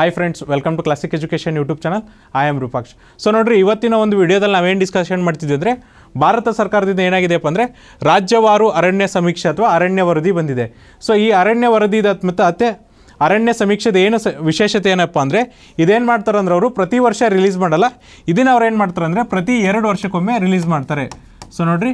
hi friends welcome to classic education YouTube channel I am Rupaksh so ನೋಡಿರಿ ಇವತ್ತಿನ ಒಂದು ವಿಡಿಯೋದಲ್ಲಿ ನಾವೇನು ಡಿಸ್ಕಷನ್ ಅಂದರೆ ಭಾರತ ಸರ್ಕಾರದಿಂದ ಏನಾಗಿದೆಯಪ್ಪ ಅಂದರೆ ರಾಜ್ಯವಾರು ಅರಣ್ಯ ಸಮೀಕ್ಷೆ ಅಥವಾ ಅರಣ್ಯ ವರದಿ ಬಂದಿದೆ ಸೊ ಈ ಅರಣ್ಯ ವರದಿ ಮತ್ತು ಅತ್ತೆ ಅರಣ್ಯ ಸಮೀಕ್ಷೆದ ಏನು ಸ ವಿಶೇಷತೆ ಏನಪ್ಪ ಅಂದರೆ ಇದೇನು ಮಾಡ್ತಾರಂದ್ರೆ ಅವರು ಪ್ರತಿ ವರ್ಷ ರಿಲೀಸ್ ಮಾಡಲ್ಲ ಇದನ್ನು ಅವ್ರು ಏನು ಮಾಡ್ತಾರೆ ಅಂದರೆ ಪ್ರತಿ ಎರಡು ವರ್ಷಕ್ಕೊಮ್ಮೆ ರಿಲೀಸ್ ಮಾಡ್ತಾರೆ ಸೊ ನೋಡ್ರಿ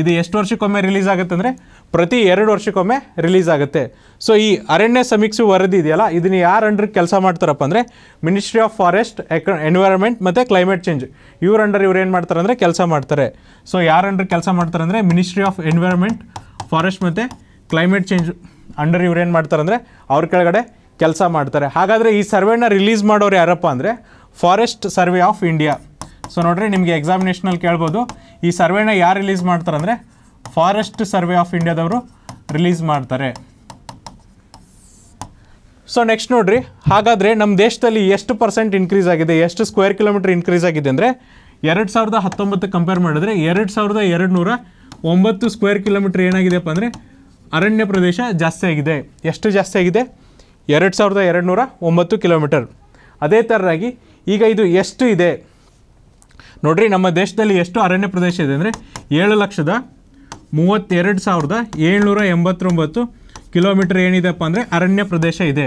ಇದು ಎಷ್ಟು ವರ್ಷಕ್ಕೊಮ್ಮೆ ರಿಲೀಸ್ ಆಗುತ್ತೆ ಅಂದರೆ ಪ್ರತಿ ಎರಡು ವರ್ಷಕ್ಕೊಮ್ಮೆ ರಿಲೀಸ್ ಆಗುತ್ತೆ ಸೊ ಈ ಅರಣ್ಯ ಸಮೀಕ್ಷೆ ವರದಿ ಇದೆಯಲ್ಲ ಇದನ್ನು ಯಾರು ಅಂಡರ್ ಕೆಲಸ ಮಾಡ್ತಾರಪ್ಪ ಅಂದರೆ ಮಿನಿಸ್ಟ್ರಿ ಆಫ್ ಫಾರೆಸ್ಟ್ ಎಕ ಎನ್ವೈರನ್ಮೆಂಟ್ ಮತ್ತು ಕ್ಲೈಮೇಟ್ ಚೇಂಜ್ ಇವ್ರ ಅಂಡರ್ ಇವ್ರು ಏನು ಮಾಡ್ತಾರೆ ಅಂದರೆ ಕೆಲಸ ಮಾಡ್ತಾರೆ ಸೊ ಯಾರು ಅಂಡರ್ ಕೆಲಸ ಮಾಡ್ತಾರೆ ಅಂದರೆ ಮಿನಿಸ್ಟ್ರಿ ಆಫ್ ಎನ್ವೈರನ್ಮೆಂಟ್ ಫಾರೆಸ್ಟ್ ಮತ್ತು ಕ್ಲೈಮೇಟ್ ಚೇಂಜ್ ಅಂಡರ್ ಇವ್ರು ಏನು ಮಾಡ್ತಾರೆ ಅಂದರೆ ಅವ್ರ ಕೆಳಗಡೆ ಕೆಲಸ ಮಾಡ್ತಾರೆ ಹಾಗಾದರೆ ಈ ಸರ್ವೆನ ರಿಲೀಸ್ ಮಾಡೋರು ಯಾರಪ್ಪ ಅಂದರೆ forest survey of India so ನೋಡ್ರಿ ನಿಮಗೆ ಎಕ್ಸಾಮಿನೇಷನಲ್ಲಿ ಕೇಳ್ಬೋದು ಈ ಸರ್ವೆನ ಯಾರು ರಿಲೀಸ್ ಮಾಡ್ತಾರೆ ಅಂದರೆ ಫಾರೆಸ್ಟ್ ಸರ್ವೆ ಆಫ್ ಇಂಡಿಯಾದವರು ರಿಲೀಸ್ ಮಾಡ್ತಾರೆ ಸೊ ನೆಕ್ಸ್ಟ್ ನೋಡ್ರಿ ಹಾಗಾದರೆ ನಮ್ಮ ದೇಶದಲ್ಲಿ ಎಷ್ಟು ಪರ್ಸೆಂಟ್ ಇನ್ಕ್ರೀಸ್ ಆಗಿದೆ ಎಷ್ಟು ಸ್ಕ್ವೇರ್ ಕಿಲೋಮೀಟರ್ ಇನ್ಕ್ರೀಸ್ ಆಗಿದೆ ಅಂದರೆ ಎರಡು ಸಾವಿರದ ಹತ್ತೊಂಬತ್ತು ಕಂಪೇರ್ ಮಾಡಿದ್ರೆ ಎರಡು ಸಾವಿರದ ಎರಡು ನೂರ ಒಂಬತ್ತು ಸ್ಕ್ವೇರ್ ಕಿಲೋಮೀಟ್ರ್ ಏನಾಗಿದೆಪ್ಪ ಅಂದರೆ ಅರಣ್ಯ ಪ್ರದೇಶ ಜಾಸ್ತಿ ಆಗಿದೆ ಎಷ್ಟು ಜಾಸ್ತಿ ಆಗಿದೆ ಎರಡು ಸಾವಿರದ ಎರಡು ನೂರ ಒಂಬತ್ತು ಕಿಲೋಮೀಟರ್ ಅದೇ ಥರರಾಗಿ ಈಗ ಇದು ಎಷ್ಟು ಇದೆ ನೋಡ್ರಿ ನಮ್ಮ ದೇಶದಲ್ಲಿ ಎಷ್ಟು ಅರಣ್ಯ ಪ್ರದೇಶ ಇದೆ ಅಂದರೆ ಏಳು ಲಕ್ಷದ ಮೂವತ್ತೆರಡು ಸಾವಿರದ ಏಳ್ನೂರ ಎಂಬತ್ತೊಂಬತ್ತು ಕಿಲೋಮೀಟ್ರ್ ಏನಿದೆಪ್ಪ ಅಂದರೆ ಅರಣ್ಯ ಪ್ರದೇಶ ಇದೆ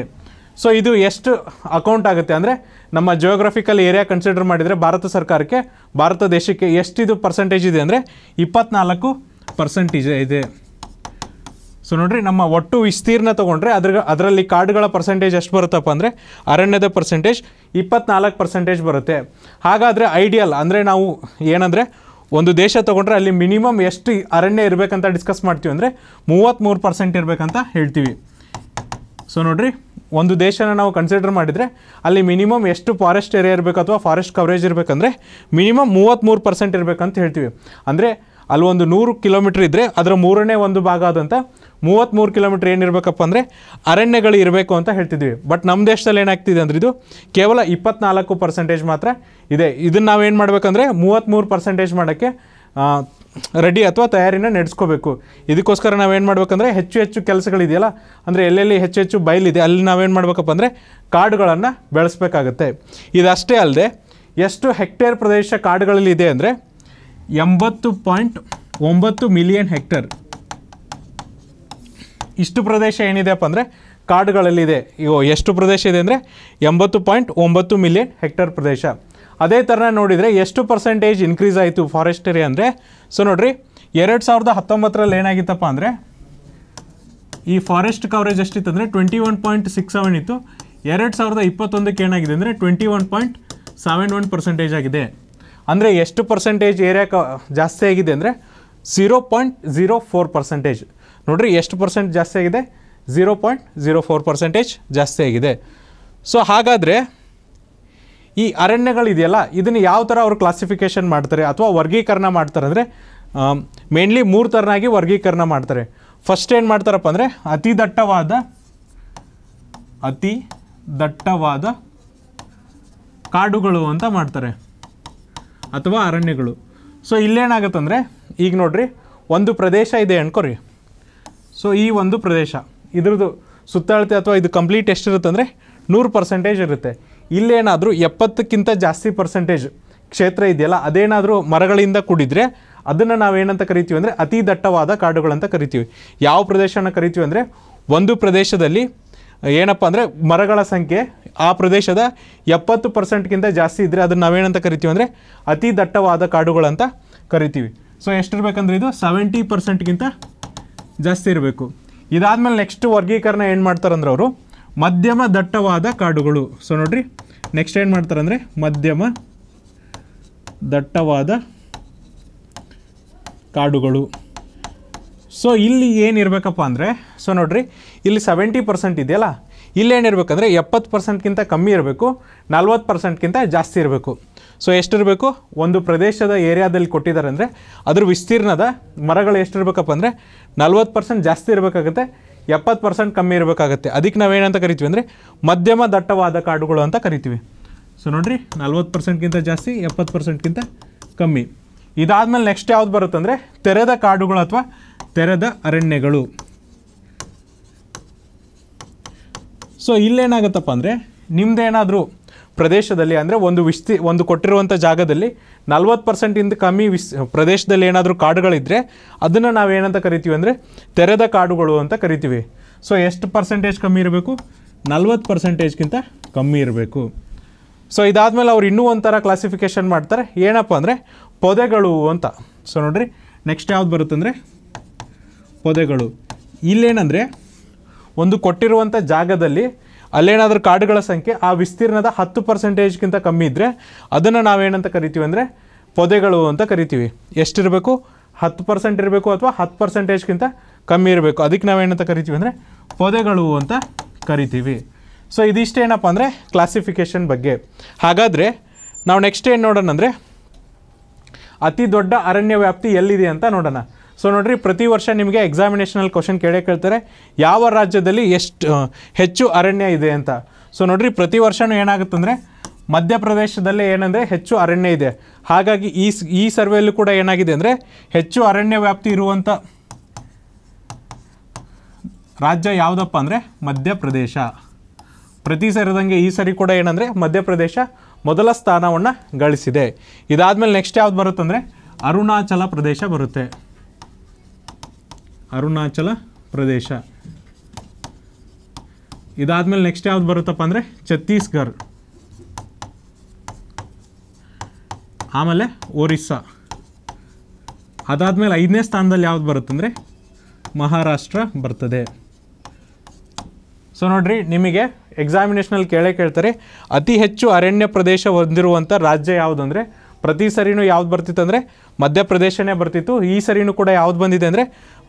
ಸೊ ಇದು ಎಷ್ಟು ಅಕೌಂಟ್ ಆಗುತ್ತೆ ಅಂದರೆ ನಮ್ಮ ಜಿಯೋಗ್ರಫಿಕಲ್ ಏರಿಯಾ ಕನ್ಸಿಡರ್ ಮಾಡಿದರೆ ಭಾರತ ಸರ್ಕಾರಕ್ಕೆ ಭಾರತ ದೇಶಕ್ಕೆ ಎಷ್ಟಿದು ಪರ್ಸೆಂಟೇಜ್ ಇದೆ ಅಂದರೆ ಇಪ್ಪತ್ನಾಲ್ಕು ಪರ್ಸೆಂಟೇಜ್ ಇದೆ ಸೊ ನೋಡಿರಿ ನಮ್ಮ ಒಟ್ಟು ವಿಸ್ತೀರ್ಣ ತೊಗೊಂಡ್ರೆ ಅದ್ರ ಅದರಲ್ಲಿ ಕಾಡುಗಳ ಪರ್ಸೆಂಟೇಜ್ ಎಷ್ಟು ಬರುತ್ತಪ್ಪ ಅಂದರೆ ಅರಣ್ಯದ ಪರ್ಸೆಂಟೇಜ್ ಇಪ್ಪತ್ನಾಲ್ಕು ಪರ್ಸೆಂಟೇಜ್ ಬರುತ್ತೆ ಹಾಗಾದರೆ ಐಡಿಯಲ್ ಅಂದರೆ ನಾವು ಏನಂದರೆ ಒಂದು ದೇಶ ತೊಗೊಂಡ್ರೆ ಅಲ್ಲಿ ಮಿನಿಮಮ್ ಎಷ್ಟು ಅರಣ್ಯ ಇರಬೇಕಂತ ಡಿಸ್ಕಸ್ ಮಾಡ್ತೀವಿ ಅಂದರೆ ಮೂವತ್ತ್ಮೂರು ಪರ್ಸೆಂಟ್ ಇರಬೇಕಂತ ಹೇಳ್ತೀವಿ ಸೊ ನೋಡಿರಿ ಒಂದು ದೇಶನ ನಾವು ಕನ್ಸಿಡರ್ ಮಾಡಿದರೆ ಅಲ್ಲಿ ಮಿನಿಮಮ್ ಎಷ್ಟು ಫಾರೆಸ್ಟ್ ಏರಿಯಾ ಇರಬೇಕು ಅಥವಾ ಫಾರೆಸ್ಟ್ ಕವರೇಜ್ ಇರಬೇಕಂದ್ರೆ ಮಿನಿಮಮ್ ಮೂವತ್ತ್ಮೂರು ಪರ್ಸೆಂಟ್ ಇರಬೇಕಂತ ಹೇಳ್ತೀವಿ ಅಂದರೆ ಅಲ್ಲಿ ಒಂದು ನೂರು ಕಿಲೋಮೀಟ್ರ್ ಇದ್ದರೆ ಅದರ ಮೂರನೇ ಒಂದು ಭಾಗ ಆದಂಥ ಮೂವತ್ತ್ಮೂರು ಕಿಲೋಮೀಟ್ರ್ ಏನಿರಬೇಕಪ್ಪ ಅಂದರೆ ಅರಣ್ಯಗಳು ಇರಬೇಕು ಅಂತ ಹೇಳ್ತಿದ್ವಿ ಬಟ್ ನಮ್ಮ ದೇಶದಲ್ಲಿ ಏನಾಗ್ತಿದೆ ಅಂದರೆ ಇದು ಕೇವಲ ಇಪ್ಪತ್ನಾಲ್ಕು ಪರ್ಸೆಂಟೇಜ್ ಮಾತ್ರ ಇದೆ ಇದನ್ನು ನಾವೇನು ಮಾಡಬೇಕಂದ್ರೆ ಮೂವತ್ತ್ಮೂರು ಪರ್ಸೆಂಟೇಜ್ ಮಾಡೋಕ್ಕೆ ರೆಡಿ ಅಥವಾ ತಯಾರಿನ ನಡೆಸ್ಕೋಬೇಕು ಇದಕ್ಕೋಸ್ಕರ ನಾವೇನು ಮಾಡಬೇಕಂದ್ರೆ ಹೆಚ್ಚು ಹೆಚ್ಚು ಕೆಲಸಗಳಿದೆಯಲ್ಲ ಅಂದರೆ ಎಲ್ಲೆಲ್ಲಿ ಹೆಚ್ಚು ಹೆಚ್ಚು ಬಯಲಿದೆ ಅಲ್ಲಿ ನಾವೇನು ಮಾಡಬೇಕಪ್ಪ ಅಂದರೆ ಕಾಡುಗಳನ್ನು ಬೆಳೆಸಬೇಕಾಗತ್ತೆ ಇದಷ್ಟೇ ಅಲ್ಲದೆ ಎಷ್ಟು ಹೆಕ್ಟೇರ್ ಪ್ರದೇಶ ಕಾಡುಗಳಲ್ಲಿ ಇದೆ ಅಂದರೆ ಎಂಬತ್ತು ಪಾಯಿಂಟ್ ಒಂಬತ್ತು ಮಿಲಿಯನ್ ಹೆಕ್ಟೇರ್ ಇಷ್ಟು ಪ್ರದೇಶ ಏನಿದೆಯಪ್ಪ ಅಂದರೆ ಕಾಡುಗಳಲ್ಲಿದೆ ಇವು ಎಷ್ಟು ಪ್ರದೇಶ ಇದೆ ಅಂದರೆ ಎಂಬತ್ತು ಪಾಯಿಂಟ್ ಒಂಬತ್ತು ಮಿಲಿಯನ್ ಹೆಕ್ಟರ್ ಪ್ರದೇಶ ಅದೇ ಥರ ನೋಡಿದರೆ ಎಷ್ಟು ಪರ್ಸೆಂಟೇಜ್ ಇನ್ಕ್ರೀಸ್ ಆಯಿತು ಫಾರೆಸ್ಟ್ ಏರಿಯಾ ಅಂದರೆ ಸೊ ನೋಡಿರಿ ಎರಡು ಸಾವಿರದ ಹತ್ತೊಂಬತ್ತರಲ್ಲಿ ಏನಾಗಿತ್ತಪ್ಪ ಅಂದರೆ ಈ ಫಾರೆಸ್ಟ್ ಕವರೇಜ್ ಎಷ್ಟಿತ್ತು ಅಂದರೆ twenty one point six seven ಇತ್ತು ಎರಡು ಸಾವಿರದ ಇಪ್ಪತ್ತೊಂದಕ್ಕೆ ಏನಾಗಿದೆ ಅಂದರೆ twenty one point seven one percentage ಆಗಿದೆ ಅಂದರೆ ಎಷ್ಟು ಪರ್ಸೆಂಟೇಜ್ ಏರಿಯಾ ಕ ಜಾಸ್ತಿ ಆಗಿದೆ ಅಂದರೆ zero point zero four percentage ನೋಡಿರಿ ಎಷ್ಟು ಪರ್ಸೆಂಟ್ ಜಾಸ್ತಿ ಆಗಿದೆ zero point zero four percentage ಜಾಸ್ತಿ ಆಗಿದೆ ಸೊ ಹಾಗಾದರೆ ಈ ಅರಣ್ಯಗಳಿದೆಯಲ್ಲ ಇದನ್ನು ಯಾವ ಥರ ಅವರು ಕ್ಲಾಸಿಫಿಕೇಷನ್ ಮಾಡ್ತಾರೆ ಅಥವಾ ವರ್ಗೀಕರಣ ಮಾಡ್ತಾರೆ ಅಂದರೆ ಮೇನ್ಲಿ ಮೂರು ಥರನಾಗಿ ವರ್ಗೀಕರಣ ಮಾಡ್ತಾರೆ ಫಸ್ಟ್ ಏನು ಮಾಡ್ತಾರಪ್ಪ ಅಂದರೆ ಅತಿ ದಟ್ಟವಾದ ಅತಿ ದಟ್ಟವಾದ ಕಾಡುಗಳು ಅಂತ ಮಾಡ್ತಾರೆ ಅಥವಾ ಅರಣ್ಯಗಳು ಸೊ ಇಲ್ಲೇನಾಗತ್ತಂದರೆ ಈಗ ನೋಡ್ರಿ ಒಂದು ಪ್ರದೇಶ ಇದೆ ಅನ್ಕೋರಿ ಸೊ ಈ ಒಂದು ಪ್ರದೇಶ ಇದ್ರದ್ದು ಸುತ್ತಾಳತೆ ಅಥವಾ ಇದು ಕಂಪ್ಲೀಟ್ ಎಷ್ಟಿರುತ್ತೆ ಅಂದರೆ ನೂರು ಪರ್ಸೆಂಟೇಜ್ ಇರುತ್ತೆ ಇಲ್ಲೇನಾದರೂ ಎಪ್ಪತ್ತಕ್ಕಿಂತ ಜಾಸ್ತಿ ಪರ್ಸೆಂಟೇಜ್ ಕ್ಷೇತ್ರ ಇದೆಯಲ್ಲ ಅದೇನಾದರೂ ಮರಗಳಿಂದ ಕೂಡಿದರೆ ಅದನ್ನು ನಾವೇನಂತ ಕರಿತೀವಿ ಅಂದರೆ ಅತಿ ದಟ್ಟವಾದ ಕಾಡುಗಳಂತ ಕರಿತೀವಿ ಯಾವ ಪ್ರದೇಶನ ಕರಿತೀವಿ ಅಂದರೆ ಒಂದು ಪ್ರದೇಶದಲ್ಲಿ ಏನಪ್ಪ ಅಂದರೆ ಮರಗಳ ಸಂಖ್ಯೆ ಆ ಪ್ರದೇಶದ ಎಪ್ಪತ್ತು ಪರ್ಸೆಂಟ್ಗಿಂತ ಜಾಸ್ತಿ ಇದ್ದರೆ ಅದನ್ನು ನಾವೇನಂತ ಕರಿತೀವಿ ಅಂದರೆ ಅತಿ ದಟ್ಟವಾದ ಕಾಡುಗಳಂತ ಕರಿತೀವಿ ಸೊ ಎಷ್ಟಿರ್ಬೇಕಂದ್ರೆ ಇದು ಸೆವೆಂಟಿ ಪರ್ಸೆಂಟ್ಗಿಂತ ಜಾಸ್ತಿ ಇರಬೇಕು ಇದಾದಮೇಲೆ ನೆಕ್ಸ್ಟ್ ವರ್ಗೀಕರಣ ಏನು ಮಾಡ್ತಾರಂದ್ರೆ ಅವರು ಮಧ್ಯಮ ದಟ್ಟವಾದ ಕಾಡುಗಳು ಸೊ ನೋಡ್ರಿ ನೆಕ್ಸ್ಟ್ ಏನು ಮಾಡ್ತಾರಂದರೆ ಮಧ್ಯಮ ದಟ್ಟವಾದ ಕಾಡುಗಳು ಸೊ ಇಲ್ಲಿ ಏನಿರಬೇಕಪ್ಪ ಅಂದರೆ ಸೊ ನೋಡ್ರಿ ಇಲ್ಲಿ ಸೆವೆಂಟಿ ಪರ್ಸೆಂಟ್ ಇದೆಯಲ್ಲ ಇಲ್ಲೇನಿರ್ಬೇಕಂದ್ರೆ ಎಪ್ಪತ್ತು ಪರ್ಸೆಂಟ್ಗಿಂತ ಕಮ್ಮಿ ಇರಬೇಕು ನಲ್ವತ್ತು ಪರ್ಸೆಂಟ್ಗಿಂತ ಜಾಸ್ತಿ ಇರಬೇಕು ಸೊ ಎಷ್ಟಿರಬೇಕು ಒಂದು ಪ್ರದೇಶದ ಏರಿಯಾದಲ್ಲಿ ಕೊಟ್ಟಿದ್ದಾರೆ ಅಂದರೆ ಅದ್ರ ವಿಸ್ತೀರ್ಣದ ಮರಗಳು ಎಷ್ಟಿರಬೇಕಪ್ಪ ಅಂದರೆ ನಲ್ವತ್ತು ಪರ್ಸೆಂಟ್ ಜಾಸ್ತಿ ಇರಬೇಕಾಗುತ್ತೆ ಎಪ್ಪತ್ತು ಪರ್ಸೆಂಟ್ ಕಮ್ಮಿ ಇರಬೇಕಾಗುತ್ತೆ ಅದಕ್ಕೆ ನಾವೇನಂತ ಕರಿತೀವಿ ಅಂದರೆ ಮಧ್ಯಮ ದಟ್ಟವಾದ ಕಾಡುಗಳು ಅಂತ ಕರಿತೀವಿ ಸೊ ನೋಡಿರಿ ನಲ್ವತ್ತು ಪರ್ಸೆಂಟ್ಗಿಂತ ಜಾಸ್ತಿ ಎಪ್ಪತ್ತು ಪರ್ಸೆಂಟ್ಗಿಂತ ಕಮ್ಮಿ ಇದಾದಮೇಲೆ ನೆಕ್ಸ್ಟ್ ಯಾವ್ದು ಬರುತ್ತೆ ಅಂದರೆ ತೆರೆದ ಕಾಡುಗಳು ಅಥವಾ ತೆರೆದ ಅರಣ್ಯಗಳು ಸೊ ಇಲ್ಲೇನಾಗುತ್ತಪ್ಪ ಅಂದರೆ ನಿಮ್ಮದೇನಾದರೂ ಪ್ರದೇಶದಲ್ಲಿ ಅಂದರೆ ಒಂದು ವಿಸ್ತಿ ಒಂದು ಕೊಟ್ಟಿರುವಂಥ ಜಾಗದಲ್ಲಿ ನಲ್ವತ್ತು ಪರ್ಸೆಂಟಿಂದ ಕಮ್ಮಿ ವಿಸ್ ಪ್ರದೇಶದಲ್ಲಿ ಏನಾದರೂ ಕಾಡುಗಳಿದ್ದರೆ ಅದನ್ನು ನಾವೇನಂತ ಕರಿತೀವಿ ಅಂದರೆ ತೆರೆದ ಕಾಡುಗಳು ಅಂತ ಕರಿತೀವಿ ಸೊ ಎಷ್ಟು ಪರ್ಸೆಂಟೇಜ್ ಕಮ್ಮಿ ಇರಬೇಕು ನಲ್ವತ್ತು ಪರ್ಸೆಂಟೇಜ್ಗಿಂತ ಕಮ್ಮಿ ಇರಬೇಕು ಸೊ ಇದಾದಮೇಲೆ ಅವ್ರು ಇನ್ನೂ ಒಂಥರ ಕ್ಲಾಸಿಫಿಕೇಷನ್ ಮಾಡ್ತಾರೆ ಏನಪ್ಪ ಅಂದರೆ ಪೊದೆಗಳು ಅಂತ ಸೊ ನೋಡಿರಿ ನೆಕ್ಸ್ಟ್ ಯಾವ್ದು ಬರುತ್ತಂದರೆ ಪೊದೆಗಳು ಇಲ್ಲೇನಂದರೆ ಒಂದು ಕೊಟ್ಟಿರುವಂಥ ಜಾಗದಲ್ಲಿ ಅಲ್ಲೇನಾದರೂ ಕಾಡುಗಳ ಸಂಖ್ಯೆ ಆ ವಿಸ್ತೀರ್ಣದ ಹತ್ತು ಪರ್ಸೆಂಟೇಜ್ಗಿಂತ ಕಮ್ಮಿ ಇದ್ದರೆ ಅದನ್ನು ನಾವೇನಂತ ಕರಿತೀವಿ ಅಂದರೆ ಪೊದೆಗಳು ಅಂತ ಕರಿತೀವಿ ಎಷ್ಟಿರಬೇಕು ಹತ್ತು ಪರ್ಸೆಂಟ್ ಇರಬೇಕು ಅಥವಾ ಹತ್ತು ಪರ್ಸೆಂಟೇಜ್ಗಿಂತ ಕಮ್ಮಿ ಇರಬೇಕು ಅದಕ್ಕೆ ನಾವೇನಂತ ಕರಿತೀವಿ ಅಂದರೆ ಪೊದೆಗಳು ಅಂತ ಕರಿತೀವಿ ಸೊ ಇದಿಷ್ಟೇನಪ್ಪ ಅಂದರೆ ಕ್ಲಾಸಿಫಿಕೇಷನ್ ಬಗ್ಗೆ ಹಾಗಾದರೆ ನಾವು ನೆಕ್ಸ್ಟ್ ಏನು ನೋಡೋಣ ಅಂದರೆ ಅತಿ ದೊಡ್ಡ ಅರಣ್ಯ ವ್ಯಾಪ್ತಿ ಎಲ್ಲಿದೆ ಅಂತ ನೋಡೋಣ ಸೊ ನೋಡ್ರಿ ಪ್ರತಿ ವರ್ಷ ನಿಮಗೆ ಎಕ್ಸಾಮಿನೇಷನಲ್ಲಿ ಕ್ವಶನ್ ಕೇಳೇ ಕೇಳ್ತಾರೆ ಯಾವ ರಾಜ್ಯದಲ್ಲಿ ಎಷ್ಟು ಹೆಚ್ಚು ಅರಣ್ಯ ಇದೆ ಅಂತ ಸೊ ನೋಡ್ರಿ ಪ್ರತಿ ವರ್ಷವೂ ಏನಾಗುತ್ತಂದರೆ ಮಧ್ಯಪ್ರದೇಶದಲ್ಲೇ ಏನಂದರೆ ಹೆಚ್ಚು ಅರಣ್ಯ ಇದೆ ಹಾಗಾಗಿ ಈ ಈ ಸರ್ವೆಯಲ್ಲೂ ಕೂಡ ಏನಾಗಿದೆ ಅಂದರೆ ಹೆಚ್ಚು ಅರಣ್ಯ ವ್ಯಾಪ್ತಿ ಇರುವಂಥ ರಾಜ್ಯ ಯಾವುದಪ್ಪ ಅಂದರೆ ಮಧ್ಯಪ್ರದೇಶ ಪ್ರತಿ ಸರಿದಂಗೆ ಈ ಸರಿ ಕೂಡ ಏನಂದರೆ ಮಧ್ಯಪ್ರದೇಶ ಮೊದಲ ಸ್ಥಾನವನ್ನು ಗಳಿಸಿದೆ ಇದಾದಮೇಲೆ ನೆಕ್ಸ್ಟ್ ಯಾವ್ದು ಬರುತ್ತಂದರೆ ಅರುಣಾಚಲ ಪ್ರದೇಶ ಬರುತ್ತೆ ಅರುಣಾಚಲ ಪ್ರದೇಶ ಇದಾದಮೇಲೆ ನೆಕ್ಸ್ಟ್ ಯಾವ್ದು ಬರುತ್ತಪ್ಪ ಅಂದರೆ ಛತ್ತೀಸ್ಗರ್ ಆಮೇಲೆ ಒರಿಸ್ಸಾ ಅದಾದಮೇಲೆ ಐದನೇ ಸ್ಥಾನದಲ್ಲಿ ಯಾವ್ದು ಬರುತ್ತಂದರೆ ಮಹಾರಾಷ್ಟ್ರ ಬರ್ತದೆ ಸೊ ನೋಡ್ರಿ ನಿಮಗೆ ಎಕ್ಸಾಮಿನೇಷನಲ್ಲಿ ಕೇಳೇ ಕೇಳ್ತಾರೆ ಅತಿ ಹೆಚ್ಚು ಅರಣ್ಯ ಪ್ರದೇಶ ಹೊಂದಿರುವಂಥ ರಾಜ್ಯ ಯಾವುದಂದರೆ ಪ್ರತಿ ಸರಿನೂ ಯಾವ್ದು ಬರ್ತಿತ್ತು ಅಂದರೆ ಮಧ್ಯಪ್ರದೇಶನೇ ಬರ್ತಿತ್ತು ಈ ಸರಿನೂ ಕೂಡ ಯಾವ್ದು ಬಂದಿದೆ ಅಂದರೆ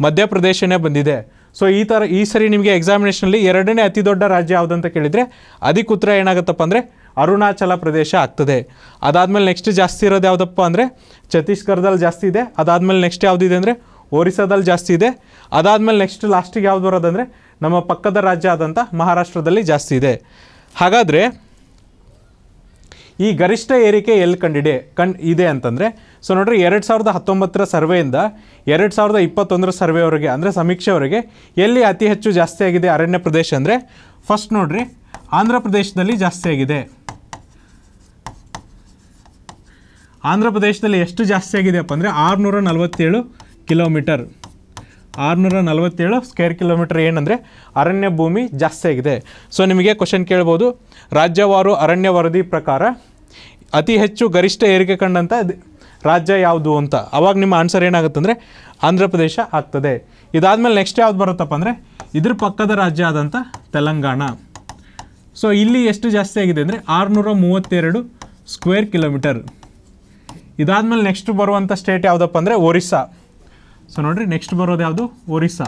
ಮಧ್ಯಪ್ರದೇಶನೇ ಬಂದಿದೆ ಸೊ ಈ ಥರ ಈ ಸರಿ ನಿಮಗೆ ಎಕ್ಸಾಮಿನೇಷನಲ್ಲಿ ಎರಡನೇ ಅತಿ ದೊಡ್ಡ ರಾಜ್ಯ ಯಾವ್ದು ಅಂತ ಕೇಳಿದರೆ ಅದಕ್ಕೆ ಉತ್ತರ ಏನಾಗುತ್ತಪ್ಪ ಅಂದರೆ ಅರುಣಾಚಲ ಪ್ರದೇಶ ಆಗ್ತದೆ ಅದಾದಮೇಲೆ ನೆಕ್ಸ್ಟ್ ಜಾಸ್ತಿ ಇರೋದು ಯಾವುದಪ್ಪ ಅಂದರೆ ಛತ್ತೀಸ್ಗಢದಲ್ಲಿ ಜಾಸ್ತಿ ಇದೆ ಅದಾದಮೇಲೆ ನೆಕ್ಸ್ಟ್ ಯಾವುದಿದೆ ಅಂದರೆ ಒರಿಸ್ಸಾದಲ್ಲಿ ಜಾಸ್ತಿ ಇದೆ ಅದಾದಮೇಲೆ ನೆಕ್ಸ್ಟ್ ಲಾಸ್ಟಿಗೆ ಯಾವ್ದು ಬರೋದಂದರೆ ನಮ್ಮ ಪಕ್ಕದ ರಾಜ್ಯ ಆದಂಥ ಮಹಾರಾಷ್ಟ್ರದಲ್ಲಿ ಜಾಸ್ತಿ ಇದೆ ಹಾಗಾದರೆ ಈ ಗರಿಷ್ಠ ಏರಿಕೆ ಎಲ್ಲಿ ಕಂಡಿದೆ ಕಂಡು ಇದೆ ಅಂತಂದರೆ ಸೊ ನೋಡ್ರಿ ಎರಡು ಸಾವಿರದ ಹತ್ತೊಂಬತ್ತರ ಸರ್ವೆಯಿಂದ ಎರಡು ಸಾವಿರದ ಇಪ್ಪತ್ತೊಂದರ ಸರ್ವೆವರೆಗೆ ಅಂದರೆ ಸಮೀಕ್ಷೆವರೆಗೆ ಎಲ್ಲಿ ಅತಿ ಹೆಚ್ಚು ಜಾಸ್ತಿ ಆಗಿದೆ ಅರಣ್ಯ ಪ್ರದೇಶ ಅಂದರೆ ಫಸ್ಟ್ ನೋಡ್ರಿ ಆಂಧ್ರ ಪ್ರದೇಶದಲ್ಲಿ ಜಾಸ್ತಿ ಆಗಿದೆ ಆಂಧ್ರ ಪ್ರದೇಶದಲ್ಲಿ ಎಷ್ಟು ಜಾಸ್ತಿ ಆಗಿದೆಯಪ್ಪ ಅಂದರೆ ಆರುನೂರ ನಲವತ್ತೇಳು ಕಿಲೋಮೀಟರ್ ಆರುನೂರ ನಲವತ್ತೇಳು ಸ್ಕ್ವೇರ್ ಕಿಲೋಮೀಟರ್ ಏನಂದರೆ ಅರಣ್ಯ ಭೂಮಿ ಜಾಸ್ತಿ ಆಗಿದೆ ಸೊ ನಿಮಗೆ ಕ್ವಶನ್ ಕೇಳ್ಬೋದು ರಾಜ್ಯವಾರು ಅರಣ್ಯ ವರದಿ ಪ್ರಕಾರ ಅತಿ ಹೆಚ್ಚು ಗರಿಷ್ಠ ಏರಿಕೆ ಕಂಡಂಥ ರಾಜ್ಯ ಯಾವುದು ಅಂತ ಅವಾಗ ನಿಮ್ಮ ಆನ್ಸರ್ ಏನಾಗುತ್ತೆ ಅಂದರೆ ಆಂಧ್ರ ಪ್ರದೇಶ ಆಗ್ತದೆ ಇದಾದಮೇಲೆ ನೆಕ್ಸ್ಟ್ ಯಾವ್ದು ಬರುತ್ತಪ್ಪ ಅಂದರೆ ಇದ್ರ ಪಕ್ಕದ ರಾಜ್ಯ ಆದಂಥ ತೆಲಂಗಾಣ ಸೊ ಇಲ್ಲಿ ಎಷ್ಟು ಜಾಸ್ತಿ ಆಗಿದೆ ಅಂದರೆ ಆರುನೂರ ಮೂವತ್ತೆರಡು ಸ್ಕ್ವೇರ್ ಕಿಲೋಮೀಟರ್ ಇದಾದಮೇಲೆ ನೆಕ್ಸ್ಟ್ ಬರುವಂಥ ಸ್ಟೇಟ್ ಯಾವುದಪ್ಪ ಅಂದರೆ ಒರಿಸ್ಸಾ ಸೊ ನೋಡ್ರಿ ನೆಕ್ಸ್ಟ್ ಬರೋದು ಯಾವುದು ಒರಿಸ್ಸಾ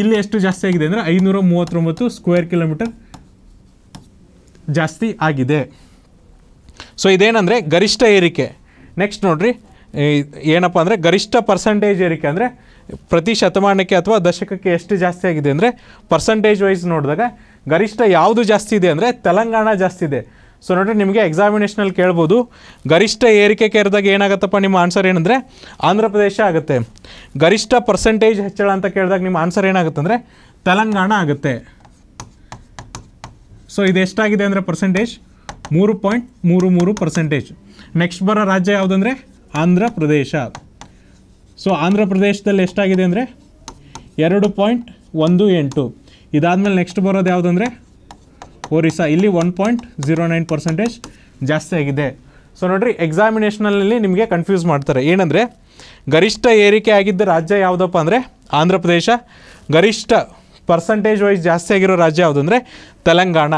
ಇಲ್ಲಿ ಎಷ್ಟು ಜಾಸ್ತಿ ಆಗಿದೆ ಅಂದರೆ ಐನೂರ ಮೂವತ್ತೊಂಬತ್ತು ಸ್ಕ್ವೇರ್ ಕಿಲೋಮೀಟರ್ ಜಾಸ್ತಿ ಆಗಿದೆ ಸೊ ಇದೇನಂದರೆ ಗರಿಷ್ಠ ಏರಿಕೆ ನೆಕ್ಸ್ಟ್ ನೋಡ್ರಿ ಏನಪ್ಪ ಅಂದರೆ ಗರಿಷ್ಠ ಪರ್ಸಂಟೇಜ್ ಏರಿಕೆ ಅಂದರೆ ಪ್ರತಿ ಶತಮಾನಕ್ಕೆ ಅಥವಾ ದಶಕಕ್ಕೆ ಎಷ್ಟು ಜಾಸ್ತಿ ಆಗಿದೆ ಅಂದರೆ ಪರ್ಸಂಟೇಜ್ ವೈಸ್ ನೋಡಿದಾಗ ಗರಿಷ್ಠ ಯಾವುದು ಜಾಸ್ತಿ ಇದೆ ಅಂದರೆ ತೆಲಂಗಾಣ ಜಾಸ್ತಿ ಇದೆ ಸೊ ನೋಡಿರಿ ನಿಮಗೆ ಎಕ್ಸಾಮಿನೇಷನಲ್ಲಿ ಕೇಳ್ಬೋದು ಗರಿಷ್ಠ ಏರಿಕೆ ಕೇರಿದಾಗ ಏನಾಗುತ್ತಪ್ಪ ನಿಮ್ಮ ಆನ್ಸರ್ ಏನಂದರೆ ಆಂಧ್ರ ಪ್ರದೇಶ ಆಗುತ್ತೆ ಗರಿಷ್ಠ ಪರ್ಸೆಂಟೇಜ್ ಹೆಚ್ಚಳ ಅಂತ ಕೇಳಿದಾಗ ನಿಮ್ಮ ಆನ್ಸರ್ ಏನಾಗುತ್ತೆ ಅಂದರೆ ತೆಲಂಗಾಣ ಆಗುತ್ತೆ ಸೊ ಇದು ಎಷ್ಟಾಗಿದೆ ಅಂದರೆ ಪರ್ಸೆಂಟೇಜ್ ಮೂರು ಪಾಯಿಂಟ್ ಮೂರು ಮೂರು ಪರ್ಸೆಂಟೇಜ್ ನೆಕ್ಸ್ಟ್ ಬರೋ ರಾಜ್ಯ ಯಾವುದಂದರೆ ಆಂಧ್ರ ಪ್ರದೇಶ ಸೊ ಆಂಧ್ರ ಪ್ರದೇಶದಲ್ಲಿ ಎಷ್ಟಾಗಿದೆ ಅಂದರೆ ಎರಡು ಪಾಯಿಂಟ್ ಒಂದು ಎಂಟು ಇದಾದಮೇಲೆ ನೆಕ್ಸ್ಟ್ ಬರೋದು ಯಾವುದಂದರೆ ಒರಿಸ್ಸಾ uh, ಇಲ್ಲಿ one point zero nine percentage ಜಾಸ್ತಿ ಆಗಿದೆ ಸೊ ನೋಡಿರಿ ಎಕ್ಸಾಮಿನೇಷನಲ್ಲಿ ನಿಮಗೆ ಕನ್ಫ್ಯೂಸ್ ಮಾಡ್ತಾರೆ ಏನಂದರೆ ಗರಿಷ್ಠ ಏರಿಕೆ ಆಗಿದ್ದ ರಾಜ್ಯ ಯಾವುದಪ್ಪ ಅಂದರೆ ಆಂಧ್ರ ಪ್ರದೇಶ ಗರಿಷ್ಠ ಪರ್ಸಂಟೇಜ್ ವೈಸ್ ಜಾಸ್ತಿ ಆಗಿರೋ ರಾಜ್ಯ ಯಾವುದಂದರೆ ತೆಲಂಗಾಣ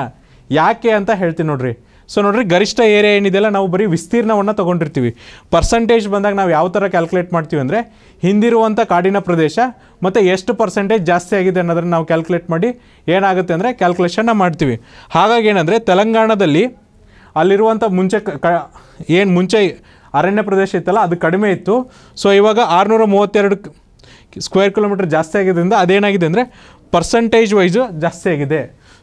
ಯಾಕೆ ಅಂತ ಹೇಳ್ತೀನಿ ನೋಡ್ರಿ ಸೊ ನೋಡ್ರಿ ಗರಿಷ್ಠ ಏರಿಯಾ ಏನಿದೆಯಲ್ಲ ನಾವು ಬರೀ ವಿಸ್ತೀರ್ಣವನ್ನು ತೊಗೊಂಡಿರ್ತೀವಿ ಪರ್ಸೆಂಟೇಜ್ ಬಂದಾಗ ನಾವು ಯಾವ ಥರ ಕ್ಯಾಲ್ಕುಲೇಟ್ ಮಾಡ್ತೀವಿ ಅಂದರೆ ಹಿಂದಿರುವಂಥ ಕಾಡಿನ ಪ್ರದೇಶ ಮತ್ತು ಎಷ್ಟು ಪರ್ಸೆಂಟೇಜ್ ಜಾಸ್ತಿ ಆಗಿದೆ ಅನ್ನೋದನ್ನು ನಾವು ಕ್ಯಾಲ್ಕುಲೇಟ್ ಮಾಡಿ ಏನಾಗುತ್ತೆ ಅಂದರೆ ಕ್ಯಾಲ್ಕುಲೇಷನ್ನ ಮಾಡ್ತೀವಿ ಹಾಗಾಗಿ ಏನಂದರೆ ತೆಲಂಗಾಣದಲ್ಲಿ ಅಲ್ಲಿರುವಂಥ ಮುಂಚೆ ಕ ಏನು ಮುಂಚೆ ಅರಣ್ಯ ಪ್ರದೇಶ ಇತ್ತಲ್ಲ ಅದು ಕಡಿಮೆ ಇತ್ತು ಸೊ ಇವಾಗ ಆರುನೂರ ಮೂವತ್ತೆರಡು ಸ್ಕ್ವೇರ್ ಕಿಲೋಮೀಟರ್ ಜಾಸ್ತಿ ಆಗಿದ್ದರಿಂದ ಅದೇನಾಗಿದೆ ಅಂದರೆ ಪರ್ಸಂಟೇಜ್ ವೈಸು ಜಾಸ್ತಿ ಆಗಿದೆ